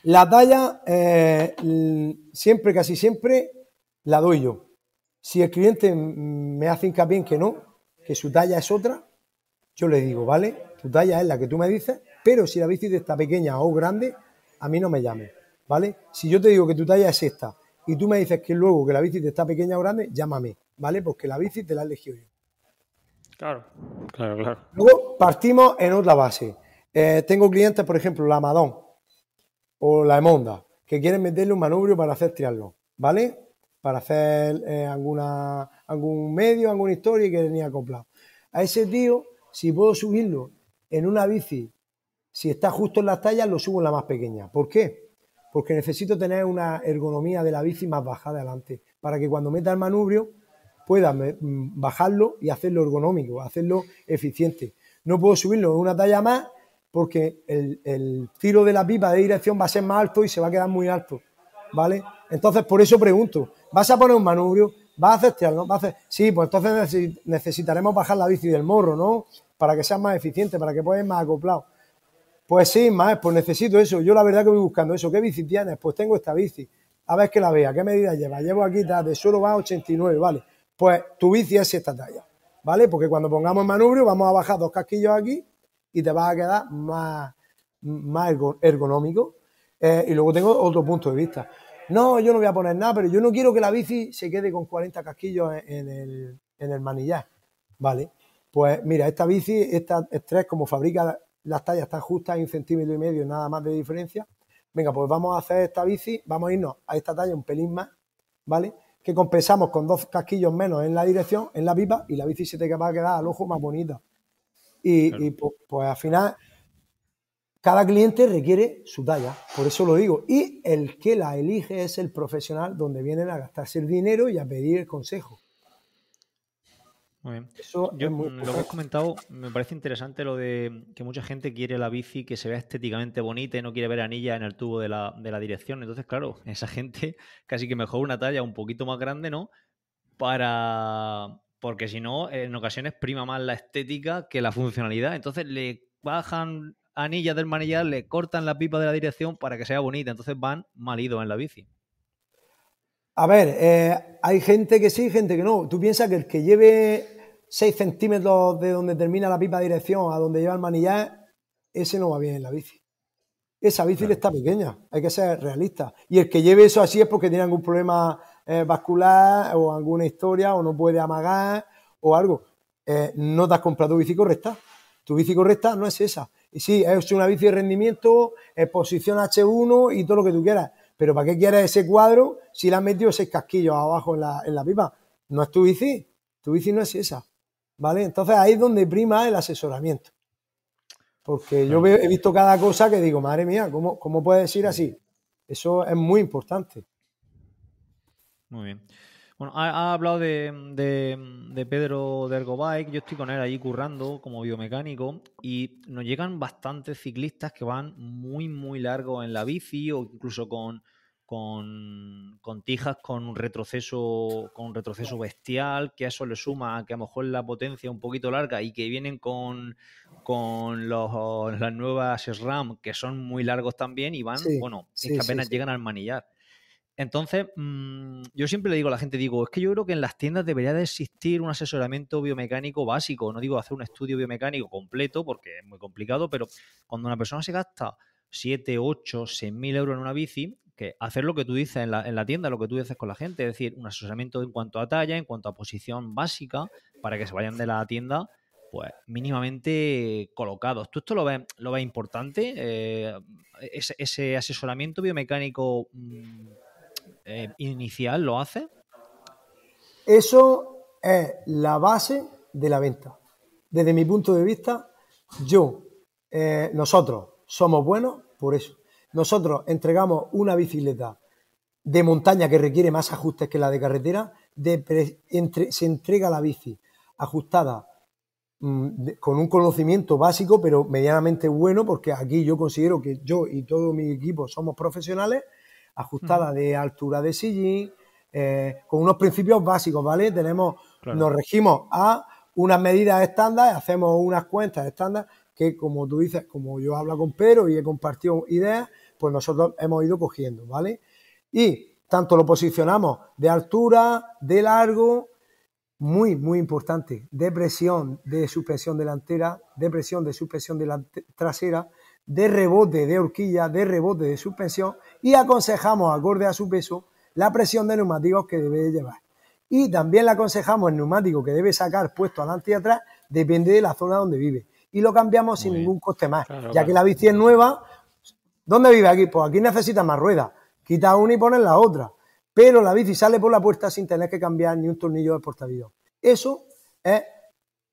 la talla eh, siempre, casi siempre, la doy yo. Si el cliente me hace hincapié en que no, que su talla es otra, yo le digo, vale, tu talla es la que tú me dices, pero si la bici está pequeña o grande, a mí no me llame. ¿vale? Si yo te digo que tu talla es esta y tú me dices que luego que la bici está pequeña o grande, llámame, ¿vale? Porque la bici te la he elegido yo. Claro, claro, claro. Luego partimos en otra base. Eh, tengo clientes, por ejemplo, la Madón o la Emonda, que quieren meterle un manubrio para hacer triatlón, ¿vale? Para hacer eh, alguna, algún medio, alguna historia que tenía acoplado. A ese tío, si puedo subirlo en una bici, si está justo en las tallas, lo subo en la más pequeña. ¿Por qué? Porque necesito tener una ergonomía de la bici más baja adelante, para que cuando meta el manubrio pueda mm, bajarlo y hacerlo ergonómico, hacerlo eficiente. No puedo subirlo una talla más porque el, tiro de la pipa de dirección va a ser más alto y se va a quedar muy alto, ¿vale? Entonces, por eso pregunto, ¿vas a poner un manubrio? ¿Vas a hacer no? Sí, pues entonces necesitaremos bajar la bici del morro, ¿no? Para que sea más eficiente, para que pueda ir más acoplado. Pues sí, más, pues necesito eso. Yo la verdad que voy buscando eso. ¿Qué bici tienes? Pues tengo esta bici. A ver que la vea. ¿Qué medida lleva? Llevo aquí, tal, de suelo va a 89, ¿vale? pues tu bici es esta talla, ¿vale? Porque cuando pongamos el manubrio vamos a bajar dos casquillos aquí y te vas a quedar más, ergonómico. Eh, y luego tengo otro punto de vista. No, yo no voy a poner nada, pero yo no quiero que la bici se quede con 40 casquillos en, el, en el manillar, ¿vale? Pues mira, esta bici, esta estrés, como fabrica las tallas tan justas, un centímetro y medio, nada más de diferencia. Venga, pues vamos a hacer esta bici, vamos a irnos a esta talla un pelín más, ¿vale? que compensamos con dos casquillos menos en la dirección, en la pipa, y la bici se te va a quedar al ojo más bonita. Y, pues, pues, al final, cada cliente requiere su talla, por eso lo digo. Y el que la elige es el profesional donde vienen a gastarse el dinero y a pedir el consejo. Muy lo que has comentado me parece interesante lo de que mucha gente quiere la bici que se vea estéticamente bonita y no quiere ver anillas en el tubo de la, dirección. Entonces, claro, *laughs* esa gente casi que mejor una talla un poquito más grande, ¿no? Para. Porque si no, en ocasiones prima más la estética que la funcionalidad. Entonces le bajan anillas del manillar, le cortan la pipa de la dirección para que sea bonita. Entonces van malidos en la bici. A ver, eh, hay gente que sí, gente que no. Tú piensas que el que lleve 6 centímetros de donde termina la pipa de dirección a donde lleva el manillar, ese no va bien en la bici. Esa bici está pequeña, hay que ser realista. Y el que lleve eso así es porque tiene algún problema eh, vascular o alguna historia o no puede amagar o algo. Eh, no te has comprado tu bici correcta. Tu bici correcta no es esa. Y sí, es una bici de rendimiento, exposición eh, H1 y todo lo que tú quieras. Pero ¿para qué quieres ese cuadro si le has metido seis casquillos abajo en la, en la pipa? No es tu bici. Tu bici no es esa. ¿Vale? Entonces ahí es donde prima el asesoramiento. Porque yo he visto cada cosa que digo, madre mía, ¿cómo, ¿cómo puedes ir así? Eso es muy importante. Muy bien. Bueno, ha, hablado de, de, de, Pedro de yo estoy con él ahí currando como biomecánico y nos llegan bastantes ciclistas que van muy, muy largo en la bici o incluso con, con, Tijas con un retroceso con retroceso bestial, que a eso le suma que a lo mejor la potencia un poquito larga y que vienen con, con las nuevas SRAM que son muy largos también y van, bueno, que apenas llegan al manillar. Entonces, mm, yo siempre le digo a la gente, digo, es que yo creo que en las tiendas debería de existir un asesoramiento biomecánico básico, no digo hacer un estudio biomecánico completo porque es muy complicado, pero cuando una persona se gasta 7, 8, 6 mil euros en una bici, que hacer lo que tú dices en la, tienda, lo que tú dices con la gente, es decir, un asesoramiento en cuanto a talla, en cuanto a posición básica, para que se vayan de la tienda, pues mínimamente colocados. ¿Tú esto lo ves, lo ves importante? Eh, ese, asesoramiento biomecánico mm, eh, inicial lo hace? Eso es la base de la venta. Desde mi punto de vista, yo, eh, nosotros somos buenos por eso nosotros entregamos una bicicleta de montaña que requiere más ajustes que la de carretera, se entrega la bici ajustada mm, con un conocimiento básico, pero medianamente bueno, porque aquí yo considero que yo y todo mi equipo somos profesionales, ajustada de altura de sillín, eh, con unos principios básicos, ¿vale? Tenemos, nos regimos a unas medidas estándar, hacemos unas cuentas estándar, que como tú dices, como yo hablo con Pedro y he compartido ideas, pues nosotros hemos ido cogiendo, ¿vale? Y tanto lo posicionamos de altura, de largo, muy, muy importante, de presión, de suspensión delantera, de presión, de suspensión trasera, de rebote de horquilla, de rebote de suspensión y aconsejamos, acorde a su peso, la presión de neumáticos que debe llevar. Y también le aconsejamos el neumático que debe sacar puesto adelante y atrás, depende de la zona donde vive. Y lo cambiamos sin ningún coste más, ya que la bici es nueva, ¿Dónde vive aquí? Pues aquí necesita más ruedas. Quita una y pones la otra. Pero la bici sale por la puerta sin tener que cambiar ni un tornillo de portavión. Eso es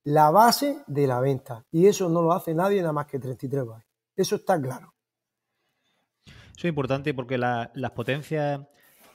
la base de la venta. Y eso no lo hace nadie nada más que 33 bytes. Eso está claro. Eso es importante porque las potencias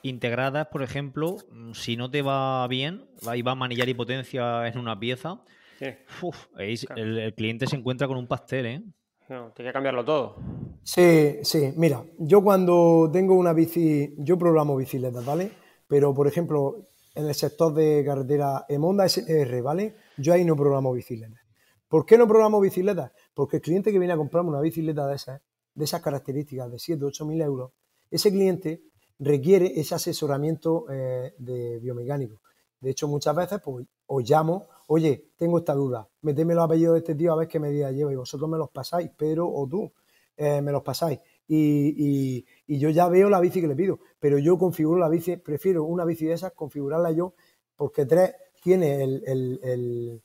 integradas, por ejemplo, si no te va bien y va a manillar y potencia en una pieza, el, el, cliente se encuentra con un pastel, ¿eh? No, tenía que cambiarlo todo. Sí, sí. Mira, yo cuando tengo una bici, yo programo bicicletas, ¿vale? Pero, por ejemplo, en el sector de carretera Emonda SR, ¿vale? Yo ahí no programo bicicletas. ¿Por qué no programo bicicletas? Porque el cliente que viene a comprarme una bicicleta de esas, de esas características, de 7, 8 mil euros, ese cliente requiere ese asesoramiento eh, de biomecánico. De hecho, muchas veces pues, os llamo oye, tengo esta duda, meteme los apellidos de este tío a ver qué medida lleva y vosotros me los pasáis, Pedro o tú, eh, me los pasáis. Y, yo ya veo la bici que le pido, pero yo configuro la bici, prefiero una bici de esas, configurarla yo, porque tres tiene el,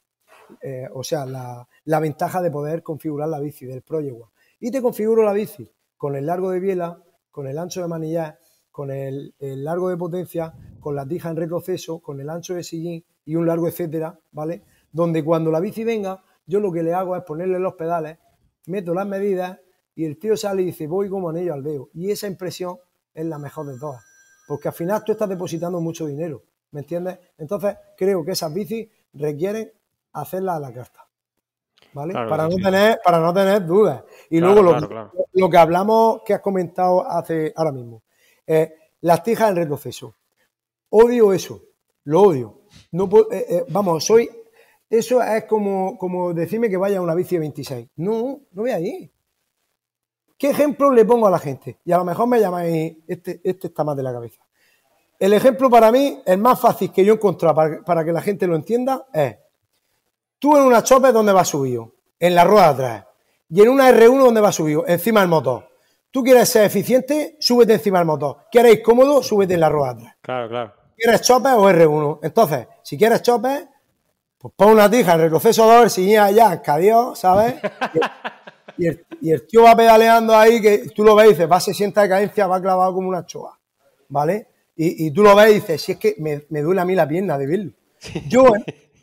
eh, o sea, la, ventaja de poder configurar la bici del Project One. Y te configuro la bici con el largo de biela, con el ancho de manillar, con el, el largo de potencia, con la tija en retroceso, con el ancho de sillín, y un largo etcétera, ¿vale? Donde cuando la bici venga, yo lo que le hago es ponerle los pedales, meto las medidas y el tío sale y dice, voy como anillo al veo. Y esa impresión es la mejor de todas, porque al final tú estás depositando mucho dinero, ¿me entiendes? Entonces creo que esas bicis requieren hacerlas a la carta. ¿Vale? para, no tener, para no tener dudas. Y luego lo, que, hablamos, que has comentado hace ahora mismo, las tijas en retroceso. Odio eso, lo odio. No, eh, eh, vamos, soy. Eso es como, como decirme que vaya a una bici 26. No, no voy ahí. ¿Qué ejemplo le pongo a la gente? Y a lo mejor me llamáis, este, este está más de la cabeza. El ejemplo para mí, el más fácil que yo he para, para, que la gente lo entienda, es tú en una chope donde vas subido, en la rueda de atrás, y en una R1 donde vas subido, encima del motor. Tú quieres ser eficiente, súbete encima del motor. Quieres cómodo, súbete en la rueda de atrás. Claro, claro quieres chope o R1. Entonces, si quieres chope, pues pon una tija en el siguiente allá, ya ¿sabes? *laughs* Y el, y tío va pedaleando ahí, que tú lo ves y dices, va 60 de cadencia, va clavado como una choa, ¿vale? Y, tú lo ves y dices, si es que me, duele a mí la pierna de verlo. Yo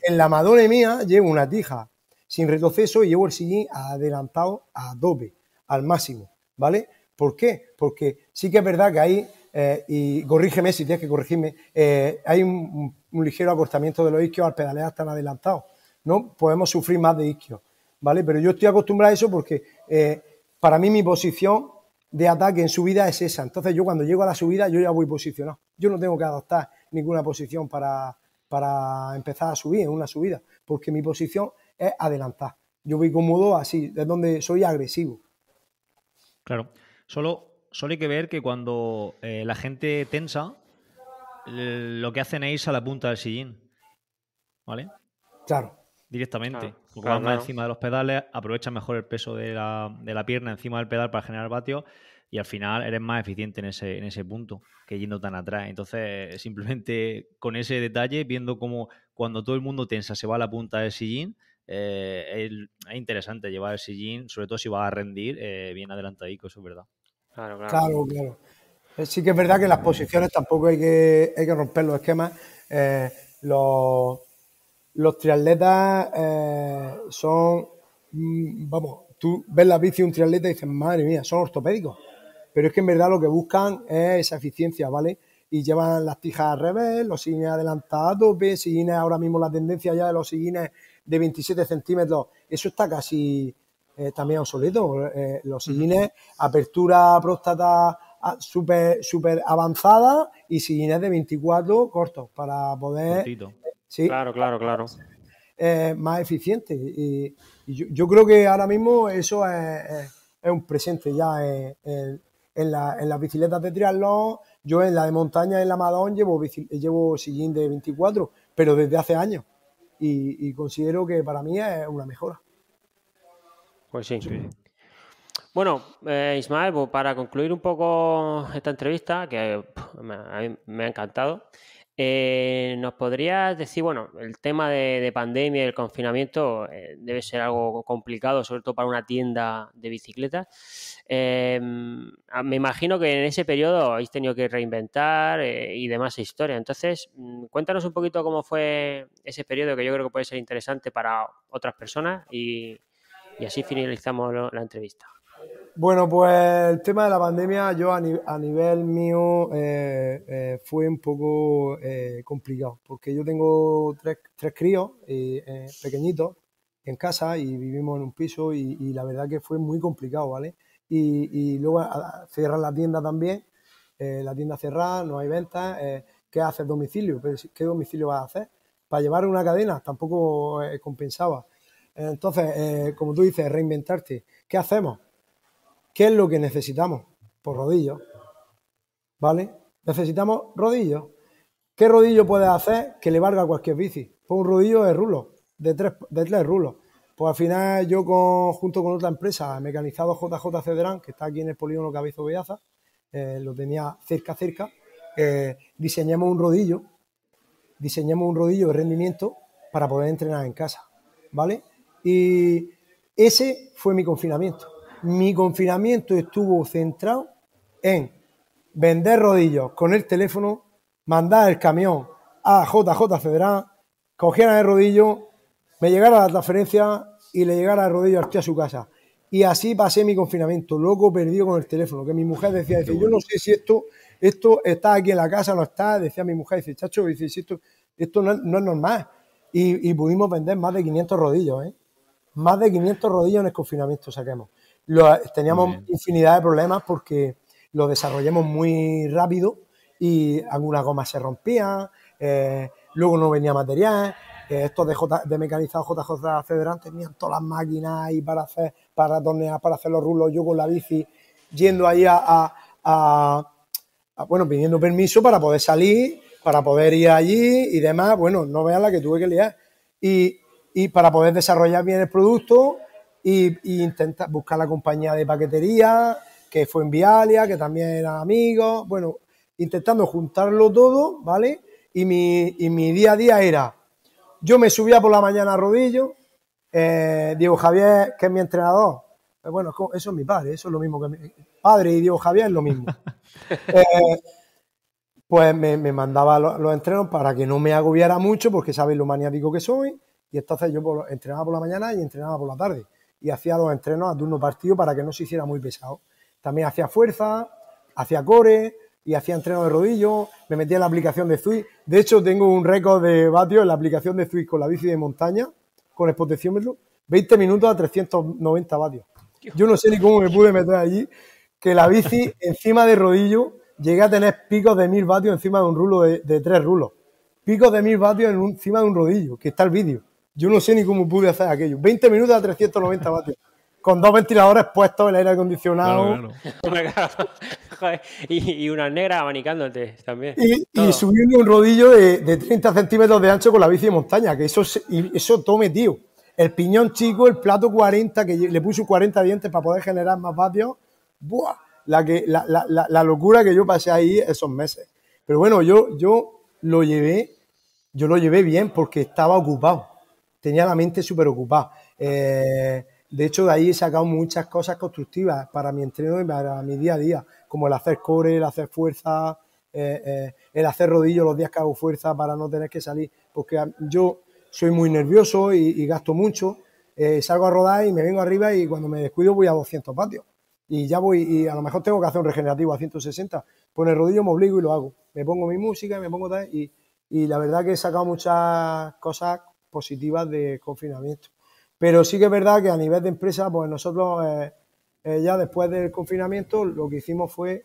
en, la madone mía llevo una tija sin retroceso y llevo el sillín adelantado a doble, al máximo, ¿vale? ¿Por qué? Porque sí que es verdad que ahí eh, y corrígeme si tienes que corregirme, eh, hay un, ligero acortamiento de los isquios al pedalear tan adelantado, ¿no? Podemos sufrir más de isquios, ¿vale? Pero yo estoy acostumbrado a eso porque eh, para mí mi posición de ataque en subida es esa. Entonces yo cuando llego a la subida yo ya voy posicionado. Yo no tengo que adaptar ninguna posición para, para empezar a subir en una subida, porque mi posición es adelantar. Yo voy cómodo así, es donde soy agresivo. Claro. Solo solo hay que ver que cuando eh, la gente tensa, lo que hacen es irse a la punta del sillín. ¿Vale? Claro. Directamente. Porque más encima de los pedales, aprovechas mejor el peso de la, de la, pierna encima del pedal para generar vatios y al final eres más eficiente en ese, en ese punto que yendo tan atrás. Entonces, simplemente con ese detalle, viendo cómo cuando todo el mundo tensa se va a la punta del sillín, eh, es, interesante llevar el sillín, sobre todo si vas a rendir eh, bien adelantadico, eso es verdad. Claro, claro. Eh, sí que es verdad que las posiciones tampoco hay que, hay que romper los esquemas. Eh, los, triatletas eh, son, mm, vamos, tú ves la bici de un triatleta y dices, madre mía, son ortopédicos. Pero es que en verdad lo que buscan es esa eficiencia, ¿vale? Y llevan las tijas al revés, los sillines adelantados a ahora mismo la tendencia ya de los sillines de 27 centímetros, eso está casi eh, también obsoleto, eh, los sillines, apertura próstata ah, súper super avanzada y sillines de 24 cortos para poder... Eh, sí, claro, claro, claro. más eficiente. Y, yo, creo que ahora mismo eso es, un presente ya en, las bicicletas de triatlón. Yo en la de montaña, en la Madón, llevo, llevo sillín de 24, pero desde hace años. y, considero que para mí es una mejora. Pues sí. Bueno, eh, Ismael, pues para concluir un poco esta entrevista, que a mí me ha encantado, eh, ¿nos podrías decir, bueno, el tema de, pandemia y el confinamiento eh, debe ser algo complicado, sobre todo para una tienda de bicicletas? me imagino que en ese periodo habéis tenido que reinventar y demás historia. Entonces, mm, cuéntanos un poquito cómo fue ese periodo, que yo creo que puede ser interesante para otras personas y y así finalizamos la entrevista. Bueno, pues el tema de la pandemia yo a, nivel mío eh, eh, fue un poco eh, complicado, porque yo tengo tres, tres críos pequeñitos en casa y vivimos en un piso y, la verdad que fue muy complicado, ¿vale? Y, luego cerrar la tienda también, la tienda cerrada, no hay ventas, ¿qué haces domicilio? ¿Qué domicilio vas a hacer? Para llevar una cadena tampoco compensaba. Entonces, eh, como tú dices, reinventarte. ¿Qué hacemos? ¿Qué es lo que necesitamos? Por pues rodillos. ¿Vale? Necesitamos rodillos. ¿Qué rodillo puedes hacer que le valga a cualquier bici? Pues un rodillo de rulo, de tres, de tres rulos. Pues al final yo junto con otra empresa, mecanizado JJ Cederán, que está aquí en el polígono Cabezo Bellaza, eh, lo tenía cerca, cerca, eh, diseñamos un rodillo, diseñamos un rodillo de rendimiento para poder entrenar en casa, ¿vale? Y ese fue mi confinamiento. Mi confinamiento estuvo centrado en vender rodillos con el teléfono, mandar el camión a JJ Federal, cogieran el rodillo, me llegara la transferencia y le llegara el rodillo al a su casa. Y así pasé mi confinamiento, loco perdido con el teléfono, que mi mujer decía, yo no sé si esto, esto está aquí en la casa o no está, decía mi mujer, dice, chacho, dice, esto, esto no, es normal. Y, y pudimos vender más de 500 rodillos, ¿eh? más de 500 rodillos en el confinamiento saquemos. teníamos infinidad de problemas porque lo desarrollamos muy rápido y algunas gomas se rompían, eh, luego no venía material, eh, estos de, J, de mecanizado JJ tenían todas las máquinas ahí para hacer, para tornear, para hacer los rulos, yo con la bici, yendo ahí a, bueno, pidiendo permiso para poder salir, para poder ir allí y demás, bueno, no vean la que tuve que liar. Y, y para poder desarrollar bien el producto y, intentar buscar la compañía de paquetería que fue en Vialia, que también era amigo, bueno, intentando juntarlo todo, ¿vale? Y mi, día a día era, yo me subía por la mañana a rodillo, eh, Diego Javier, que es mi entrenador, pues bueno, eso es mi padre, eso es lo mismo que mi padre y Diego Javier es lo mismo. *laughs* Eh, pues me, mandaba los, los, entrenos para que no me agobiara mucho, porque sabéis lo maniático que soy, y entonces yo entrenaba por la mañana y entrenaba por la tarde. Y hacía los entrenos a turno partido para que no se hiciera muy pesado. También hacía fuerza, hacía core y hacía entrenos de rodillo. Me metía en la aplicación de Zui, De hecho, tengo un récord de vatios en la aplicación de Zui con la bici de montaña, con el potenciómetro. 20 minutos a 390 vatios. Yo no sé ni cómo me pude meter allí, que la bici *laughs* encima de rodillo llegué a tener picos de 1000 vatios encima de un rulo de, tres rulos. Picos de 1000 vatios encima de un rodillo, que está el vídeo. Yo no sé ni cómo pude hacer aquello. 20 minutos a 390 vatios. Con dos ventiladores puestos, el aire acondicionado. *laughs* y, una unas negras abanicándote también. Y, subiendo un rodillo de, 30 centímetros de ancho con la bici de montaña, que eso, y eso tome, tío. El piñón chico, el plato 40, que le puso 40 dientes para poder generar más vatios. ¡Buah! La, la locura que yo pasé ahí esos meses. Pero bueno, yo, yo lo llevé, yo lo llevé bien porque estaba ocupado tenía la mente súper ocupada. Ah. Eh, de hecho, de ahí he sacado muchas cosas constructivas para mi entreno y para mi día a día, como el hacer core, el hacer fuerza, eh, eh, el hacer rodillo los días que hago fuerza para no tener que salir, porque yo soy muy nervioso y, gasto mucho, salgo a rodar y me vengo arriba y cuando me descuido voy a 200 patios. y ya voy y a lo mejor tengo que hacer un regenerativo a 160, con el rodillo me obligo y lo hago, me pongo mi música, me pongo tal, y, y la verdad que he sacado muchas cosas positivas de confinamiento. Pero sí que es verdad que a nivel de empresa, pues nosotros eh, eh, ya después del confinamiento lo que hicimos fue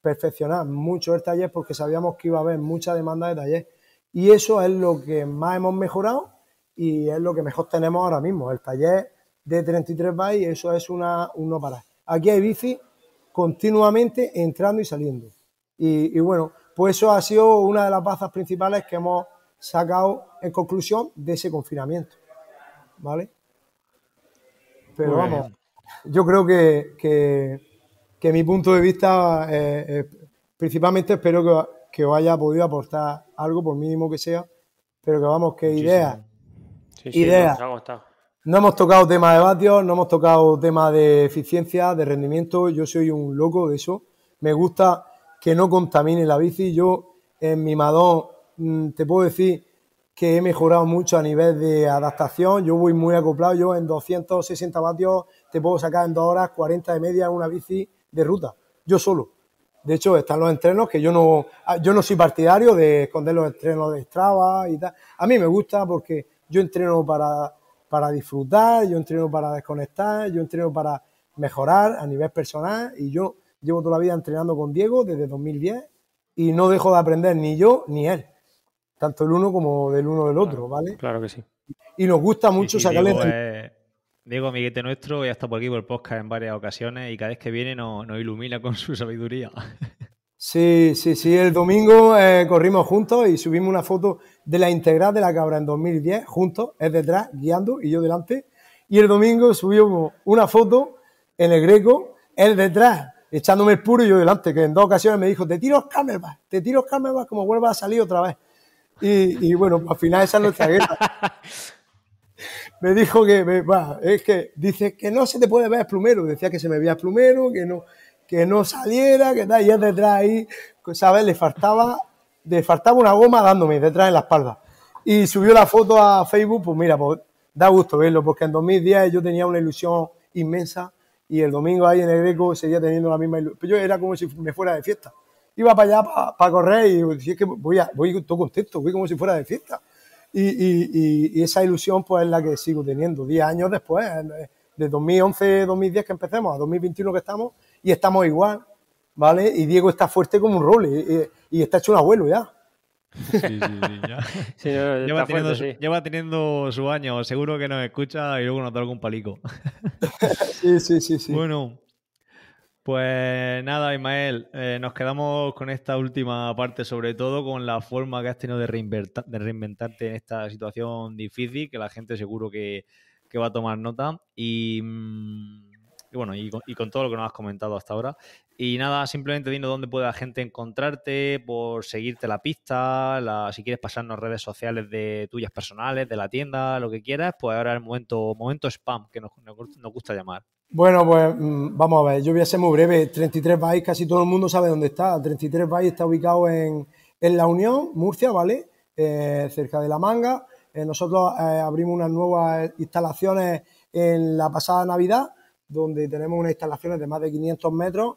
perfeccionar mucho el taller porque sabíamos que iba a haber mucha demanda de taller. Y eso es lo que más hemos mejorado y es lo que mejor tenemos ahora mismo. El taller de 33 bytes, eso es una, un no Aquí hay bici continuamente entrando y saliendo. y, bueno, pues eso ha sido una de las bazas principales que hemos sacado en conclusión de ese confinamiento. ¿Vale? Pero vamos, yo creo que, que, mi punto de vista, eh, eh, principalmente espero que, os haya podido aportar algo, por mínimo que sea, pero que vamos, que idea Sí, sí, Sí, no hemos tocado tema de vatios, no hemos tocado tema de eficiencia, de rendimiento. Yo soy un loco de eso. Me gusta que no contamine la bici. Yo en mi Madón Mm, te puedo decir que he mejorado mucho a nivel de adaptación. Yo voy muy acoplado. Yo en 260 vatios te puedo sacar en dos horas 40 de media una bici de ruta. Yo solo. De hecho, están los entrenos que yo no, ah, yo no soy partidario de esconder los entrenos de Strava y tal. A mí me gusta porque yo entreno para, para disfrutar, yo entreno para desconectar, yo entreno para mejorar a nivel personal y yo llevo toda la vida entrenando con Diego desde 2010 y no dejo de aprender ni yo ni él tanto el uno como del uno del otro, ¿vale? Claro que sí. Y nos gusta mucho sacarle... Este- Diego, amiguete nuestro, ya está por aquí por el podcast en varias ocasiones y cada vez que viene nos, ilumina con su sabiduría. Sí, sí, sí. El domingo eh, corrimos juntos y subimos una foto de la integral de la cabra en 2010, juntos, él detrás, guiando y yo delante. Y el domingo subimos una foto en el greco, él detrás, echándome el puro y yo delante, que en dos ocasiones me dijo, te tiro camel, te tiro camel, como vuelvas a salir otra vez. Y, bueno, al final esa es nuestra guerra. *laughs* me dijo que, me, es que, dice que no se te puede ver plumero. Decía que se me veía plumero, que no, que no saliera, que tal. Y es detrás ahí, ¿sabes? Le faltaba, le faltaba una goma dándome detrás en la espalda. Y subió la foto a Facebook, pues mira, pues, da gusto verlo, porque en 2010 yo tenía una ilusión inmensa y el domingo ahí en el Greco seguía teniendo la misma ilusión. pero Yo era como si me fuera de fiesta iba para allá para, correr y decía que voy, a, voy todo contento, voy como si fuera de fiesta. Y, y, esa ilusión pues es la que sigo teniendo 10 años después, eh, de 2011, 2010 que empecemos a 2021 que estamos y estamos igual, ¿vale? Y Diego está fuerte como un role y, está hecho un abuelo ya. Sí, sí, ya. lleva, teniendo, su, año, seguro que nos escucha y luego nos da un palico. *laughs* *laughs* sí, sí, sí, sí. Bueno, pues nada, Ismael, eh, nos quedamos con esta última parte, sobre todo con la forma que has tenido de, reinventarte en esta situación difícil, que la gente seguro que, va a tomar nota. Y, mm, bueno, y con, todo lo que nos has comentado hasta ahora. Y nada, simplemente dinos dónde puede la gente encontrarte, por seguirte la pista, si quieres pasarnos redes sociales de tuyas personales, de la tienda, lo que quieras, pues ahora es el momento, momento spam que nos, nos gusta llamar. Bueno, pues mm, vamos a ver, yo voy a ser muy breve. 33 países, casi todo el mundo sabe dónde está. 33 Valles está ubicado en, en La Unión, Murcia, ¿vale? Eh, cerca de La Manga. Eh, nosotros eh, abrimos unas nuevas instalaciones en la pasada Navidad, donde tenemos unas instalaciones de más de 500 metros.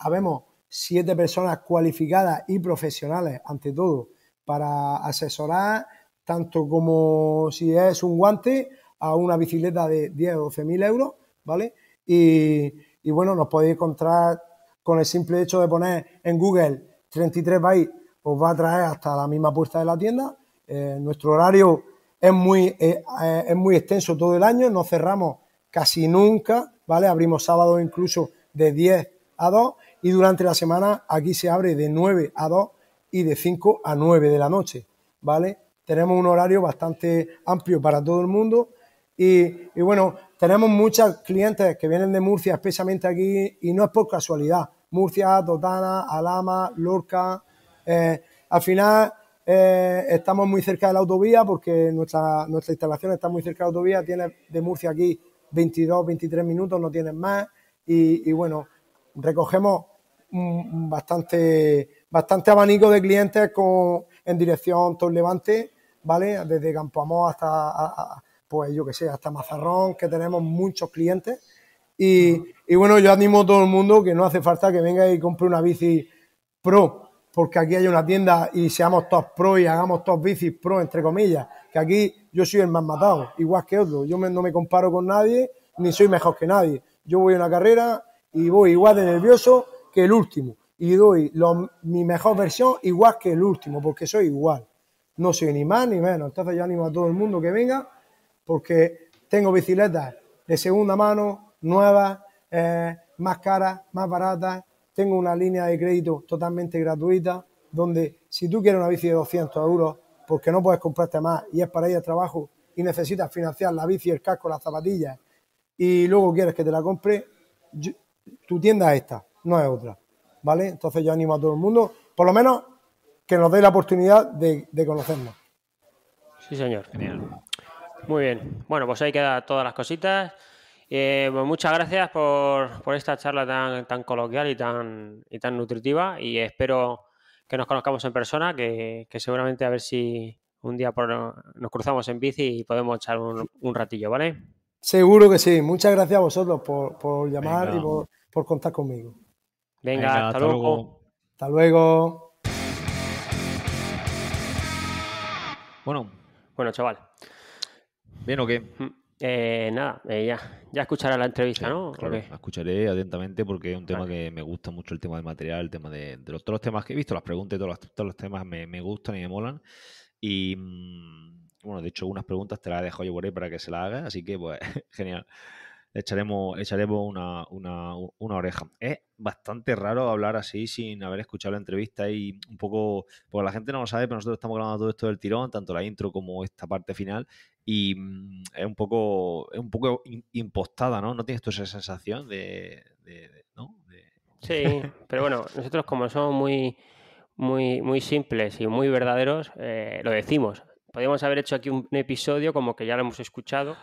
habemos siete personas cualificadas y profesionales, ante todo, para asesorar tanto como si es un guante a una bicicleta de 10 o 12 mil euros ¿vale? Y, bueno, nos podéis encontrar con el simple hecho de poner en Google 33 bytes, os va a traer hasta la misma puerta de la tienda. Eh, nuestro horario es muy, eh, eh, es muy extenso todo el año, no cerramos casi nunca, ¿vale? Abrimos sábados incluso de 10 a 2 y durante la semana aquí se abre de 9 a 2 y de 5 a 9 de la noche, ¿vale? Tenemos un horario bastante amplio para todo el mundo y, y bueno, tenemos muchos clientes que vienen de Murcia, especialmente aquí, y no es por casualidad. Murcia, Totana, Alama, Lorca. Eh, al final eh, estamos muy cerca de la autovía porque nuestra, nuestra instalación está muy cerca de la autovía. Tiene de Murcia aquí 22, 23 minutos, no tienes más. Y, bueno, recogemos bastante, bastante abanico de clientes en dirección todo Levante, ¿vale? Desde Campoamor hasta pues yo que sé, hasta Mazarrón, que tenemos muchos clientes. Y, bueno, yo animo a todo el mundo que no hace falta que venga y compre una bici pro, porque aquí hay una tienda y seamos top pro y hagamos todos bicis pro, entre comillas, que aquí yo soy el más matado, igual que otro. Yo no me comparo con nadie, ni soy mejor que nadie. Yo voy a una carrera y voy igual de nervioso que el último. Y doy mi mejor versión igual que el último, porque soy igual. No soy ni más ni menos. Entonces yo animo a todo el mundo que venga porque tengo bicicletas de segunda mano, nuevas, eh, más caras, más baratas. Tengo una línea de crédito totalmente gratuita, donde si tú quieres una bici de 200 euros, porque no puedes comprarte más y es para ir al trabajo y necesitas financiar la bici, el casco, las zapatillas y luego quieres que te la compre, tu tienda es esta, no es otra. ¿Vale? Entonces yo animo a todo el mundo, por lo menos que nos dé la oportunidad de, de conocernos. Sí, señor. Genial. Muy bien. Bueno, pues ahí quedan todas las cositas. Eh, pues muchas gracias por, esta charla tan, tan coloquial y tan, tan nutritiva y espero que nos conozcamos en persona, que, seguramente a ver si un día nos cruzamos en bici y podemos echar un, ratillo, ¿vale? Seguro que sí. Muchas gracias a vosotros por, llamar y por, contar conmigo. Venga, hasta, luego. luego. Hasta luego. Bueno. Bueno, chaval. ¿Bien o qué? Mm. Eh, nada, eh, ya, ya escuchará la entrevista, ¿no? Claro, la escucharé atentamente porque es un tema que me gusta mucho, el tema del material, el tema de, los, todos los temas que he visto, las preguntas y todos los, temas me, gustan y me molan. Y mm, bueno, de hecho, unas preguntas te las dejo yo por ahí para que se las haga, así que pues *laughs* genial. Echaremos, echaremos una, una oreja. Es bastante raro hablar así sin haber escuchado la entrevista y un poco, porque la gente no lo sabe, pero nosotros estamos grabando todo esto del tirón, tanto la intro como esta parte final, y mm, es un poco, un poco impostada, ¿no? ¿No tienes tú esa sensación de, Sí, pero bueno, nosotros como somos muy, muy, muy simples y muy verdaderos, eh, lo decimos. Podríamos haber hecho aquí un, episodio como que ya lo hemos escuchado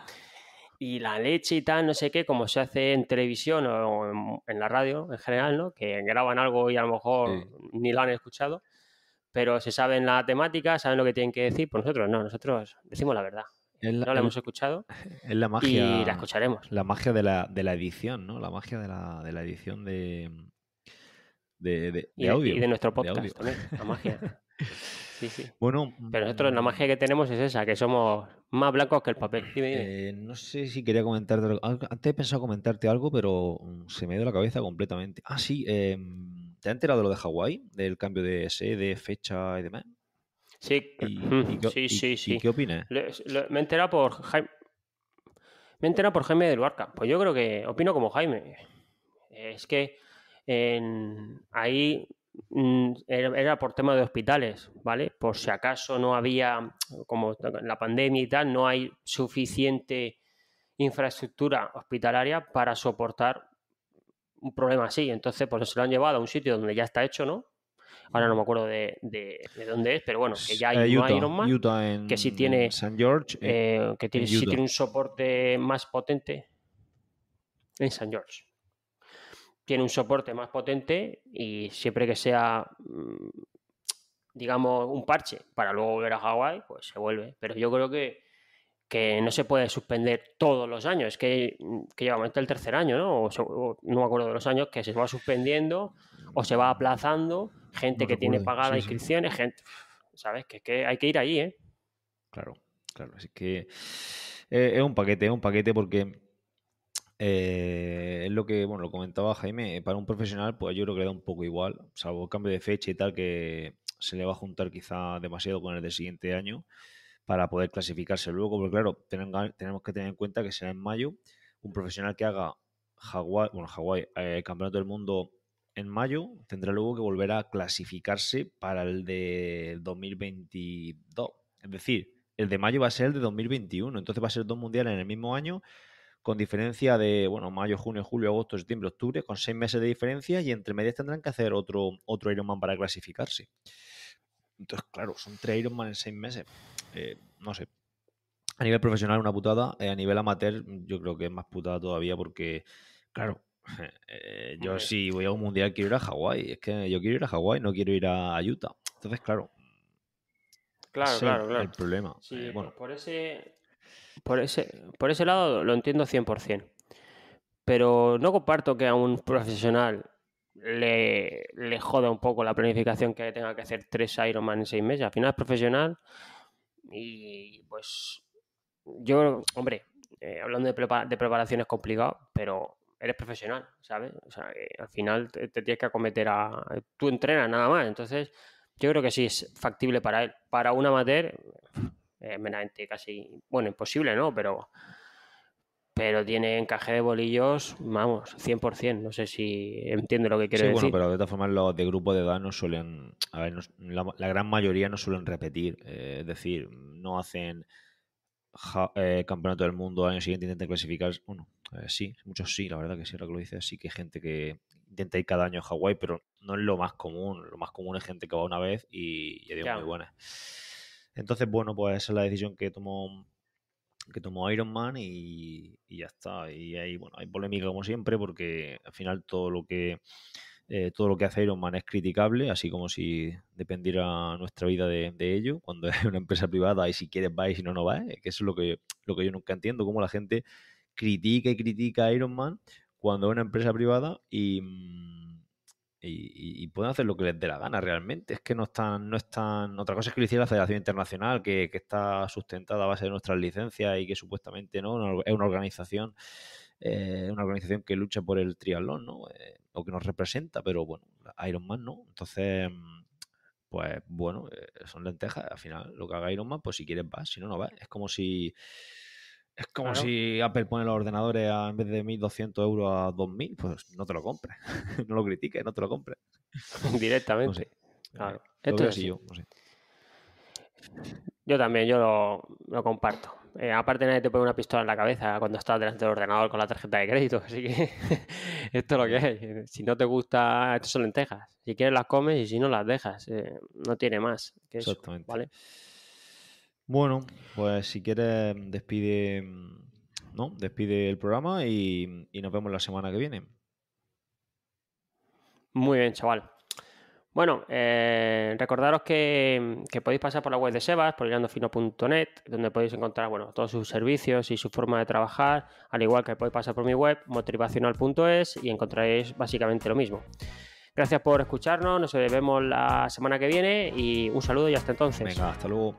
y la leche y tal, no sé qué, como se hace en televisión o en, la radio en general, ¿no? Que graban algo y a lo mejor ni lo han escuchado, pero se saben la temática, saben lo que tienen que decir, pues nosotros no, nosotros decimos la verdad no la hemos escuchado. *laughs* Es la magia. Y la escucharemos. La magia de la, edición, ¿no? La magia de la, edición de, de, de audio. Y de nuestro podcast también. La magia. *laughs* Sí, sí. Bueno, pero mm, nosotros la magia que tenemos es esa, que somos más blancos que el papel. Eh, no sé si quería comentarte algo. Antes he pensado comentarte algo, pero mm, se me dio la cabeza completamente. Ah, sí. Em, ¿Te has enterado de lo de Hawái? Del cambio de sede, fecha y demás. Sí, sí, sí, ¿Qué opina? me entera por Jaime. Me entera por Jaime del Barca. Pues yo creo que opino como Jaime. Es que ahí mm, era por tema de hospitales, ¿vale? Por si acaso no había, como la pandemia y tal, no hay suficiente infraestructura hospitalaria para soportar un problema así. Entonces, pues se lo han llevado a un sitio donde ya está hecho, ¿no? ahora no me acuerdo de, dónde es, pero bueno, que ya hay eh, Utah, un que sí tiene, eh, eh, que tiene, un soporte más potente en San George. Tiene un soporte más potente y siempre que sea, mm, digamos, un parche para luego volver a Hawái, pues se vuelve. Pero yo creo que, que no se puede suspender todos los años, es que, mm, que llevamos este el tercer año, ¿no? no me acuerdo de los años, que se va suspendiendo o se va aplazando gente que tiene pagada inscripciones, gente, ¿sabes? Que, hay que ir ahí, ¿eh? Claro, claro, así que eh, es un paquete, es un paquete porque eh, es lo que, bueno, lo comentaba Jaime, eh, para un profesional, pues yo creo que le da un poco igual, salvo cambio de fecha y tal, que se le va a juntar quizá demasiado con el del siguiente año para poder clasificarse luego, pero claro, tenemos que tener en cuenta que será en mayo un profesional que haga Hawái, bueno, Hawái, el Campeonato del Mundo en mayo, tendrá luego que volver a clasificarse para el de 2022. Es decir, el de mayo va a ser el de 2021, entonces va a ser dos mundiales en el mismo año, con diferencia de, bueno, mayo, junio, julio, agosto, septiembre, octubre, con seis meses de diferencia y entre medias tendrán que hacer otro, otro Ironman para clasificarse. Entonces, claro, son tres Ironman en seis meses. Eh, no sé. A nivel profesional una putada, eh, a nivel amateur yo creo que es más putada todavía porque, claro, *laughs* Eh, yo si voy a un mundial quiero ir a Hawái. Es que yo quiero ir a Hawái, no quiero ir a Utah. Entonces, claro. Claro, claro, El problema. Eh, por, ese, por, ese, por ese lado lo entiendo 100%. Pero no comparto que a un profesional le, le joda un poco la planificación que tenga que hacer tres Ironman en seis meses. Al final es profesional y pues yo, hombre, eh, hablando de, preparación es complicado, pero eres profesional, ¿sabes? O sea, eh, al final te, tienes que acometer a... Eh, tú entrenas nada más, entonces yo creo que sí es factible para él. Para un amateur, es meramente casi, bueno, imposible, ¿no? Pero, pero tiene encaje de bolillos, vamos, 100%. No sé si entiende lo que quiere decir. Sí, bueno, pero de todas formas los de grupo de edad no suelen, a ver, la, gran mayoría no suelen repetir, eh, es decir, no hacen campeonato del mundo, al año siguiente intentan clasificar uno eh, sí, muchos sí, la verdad que sí, ahora que lo dice sí que hay gente que intenta ir cada año a Hawái, pero no es lo más común. Lo más común es gente que va una vez y ya muy buena. Entonces, bueno, pues esa es la decisión que tomó que tomó Iron Man y, ya está. Y ahí bueno, hay polémica como siempre, porque al final todo lo que eh, todo lo que hace Iron Man es criticable, así como si dependiera nuestra vida de, de ello. Cuando *laughs* es una empresa privada y si quieres va y si no, no va, eh, que eso es lo que, lo que yo nunca entiendo, cómo la gente critica y critica a Iron cuando es una empresa privada mm, y, y, pueden hacer lo que les dé la gana realmente. Es que no están, no están. Otra cosa es que lo hiciera la Federación Internacional, que, está sustentada a base de nuestras licencias y que supuestamente no es una organización. Eh, una organización que lucha por el triatlón, ¿no? Eh, o que nos representa, pero bueno, Iron Man no. Entonces, mm, pues bueno, eh, son lentejas. Al final, lo que haga Iron pues si quieres va, si no, no va, Es como si es como si Apple pone los ordenadores en vez de 1.200 euros a 2.000, pues no te lo compres. *laughs* no lo critiques, no te lo compres. *laughs* Directamente. Eh, esto Yo, también, yo lo, comparto. Eh, aparte nadie te pone una pistola en la cabeza cuando estás delante del ordenador con la tarjeta de crédito, *laughs* así que esto es lo que es. Si no te gusta, esto son lentejas. Si quieres las comes y si no las dejas, eh, no tiene más. Que Exactamente. ¿vale? Bueno, pues si quieres despide, ¿no? Despide el programa y, nos vemos la semana que viene. Muy bien, chaval. Bueno, eh, recordaros que, podéis pasar por la web de Sebas, por net, donde podéis encontrar bueno, todos sus servicios y su forma de trabajar, al igual que podéis pasar por mi web, motivacional.es, y encontraréis básicamente lo mismo. Gracias por escucharnos, nos vemos la semana que viene y un saludo y hasta entonces. Venga, hasta luego.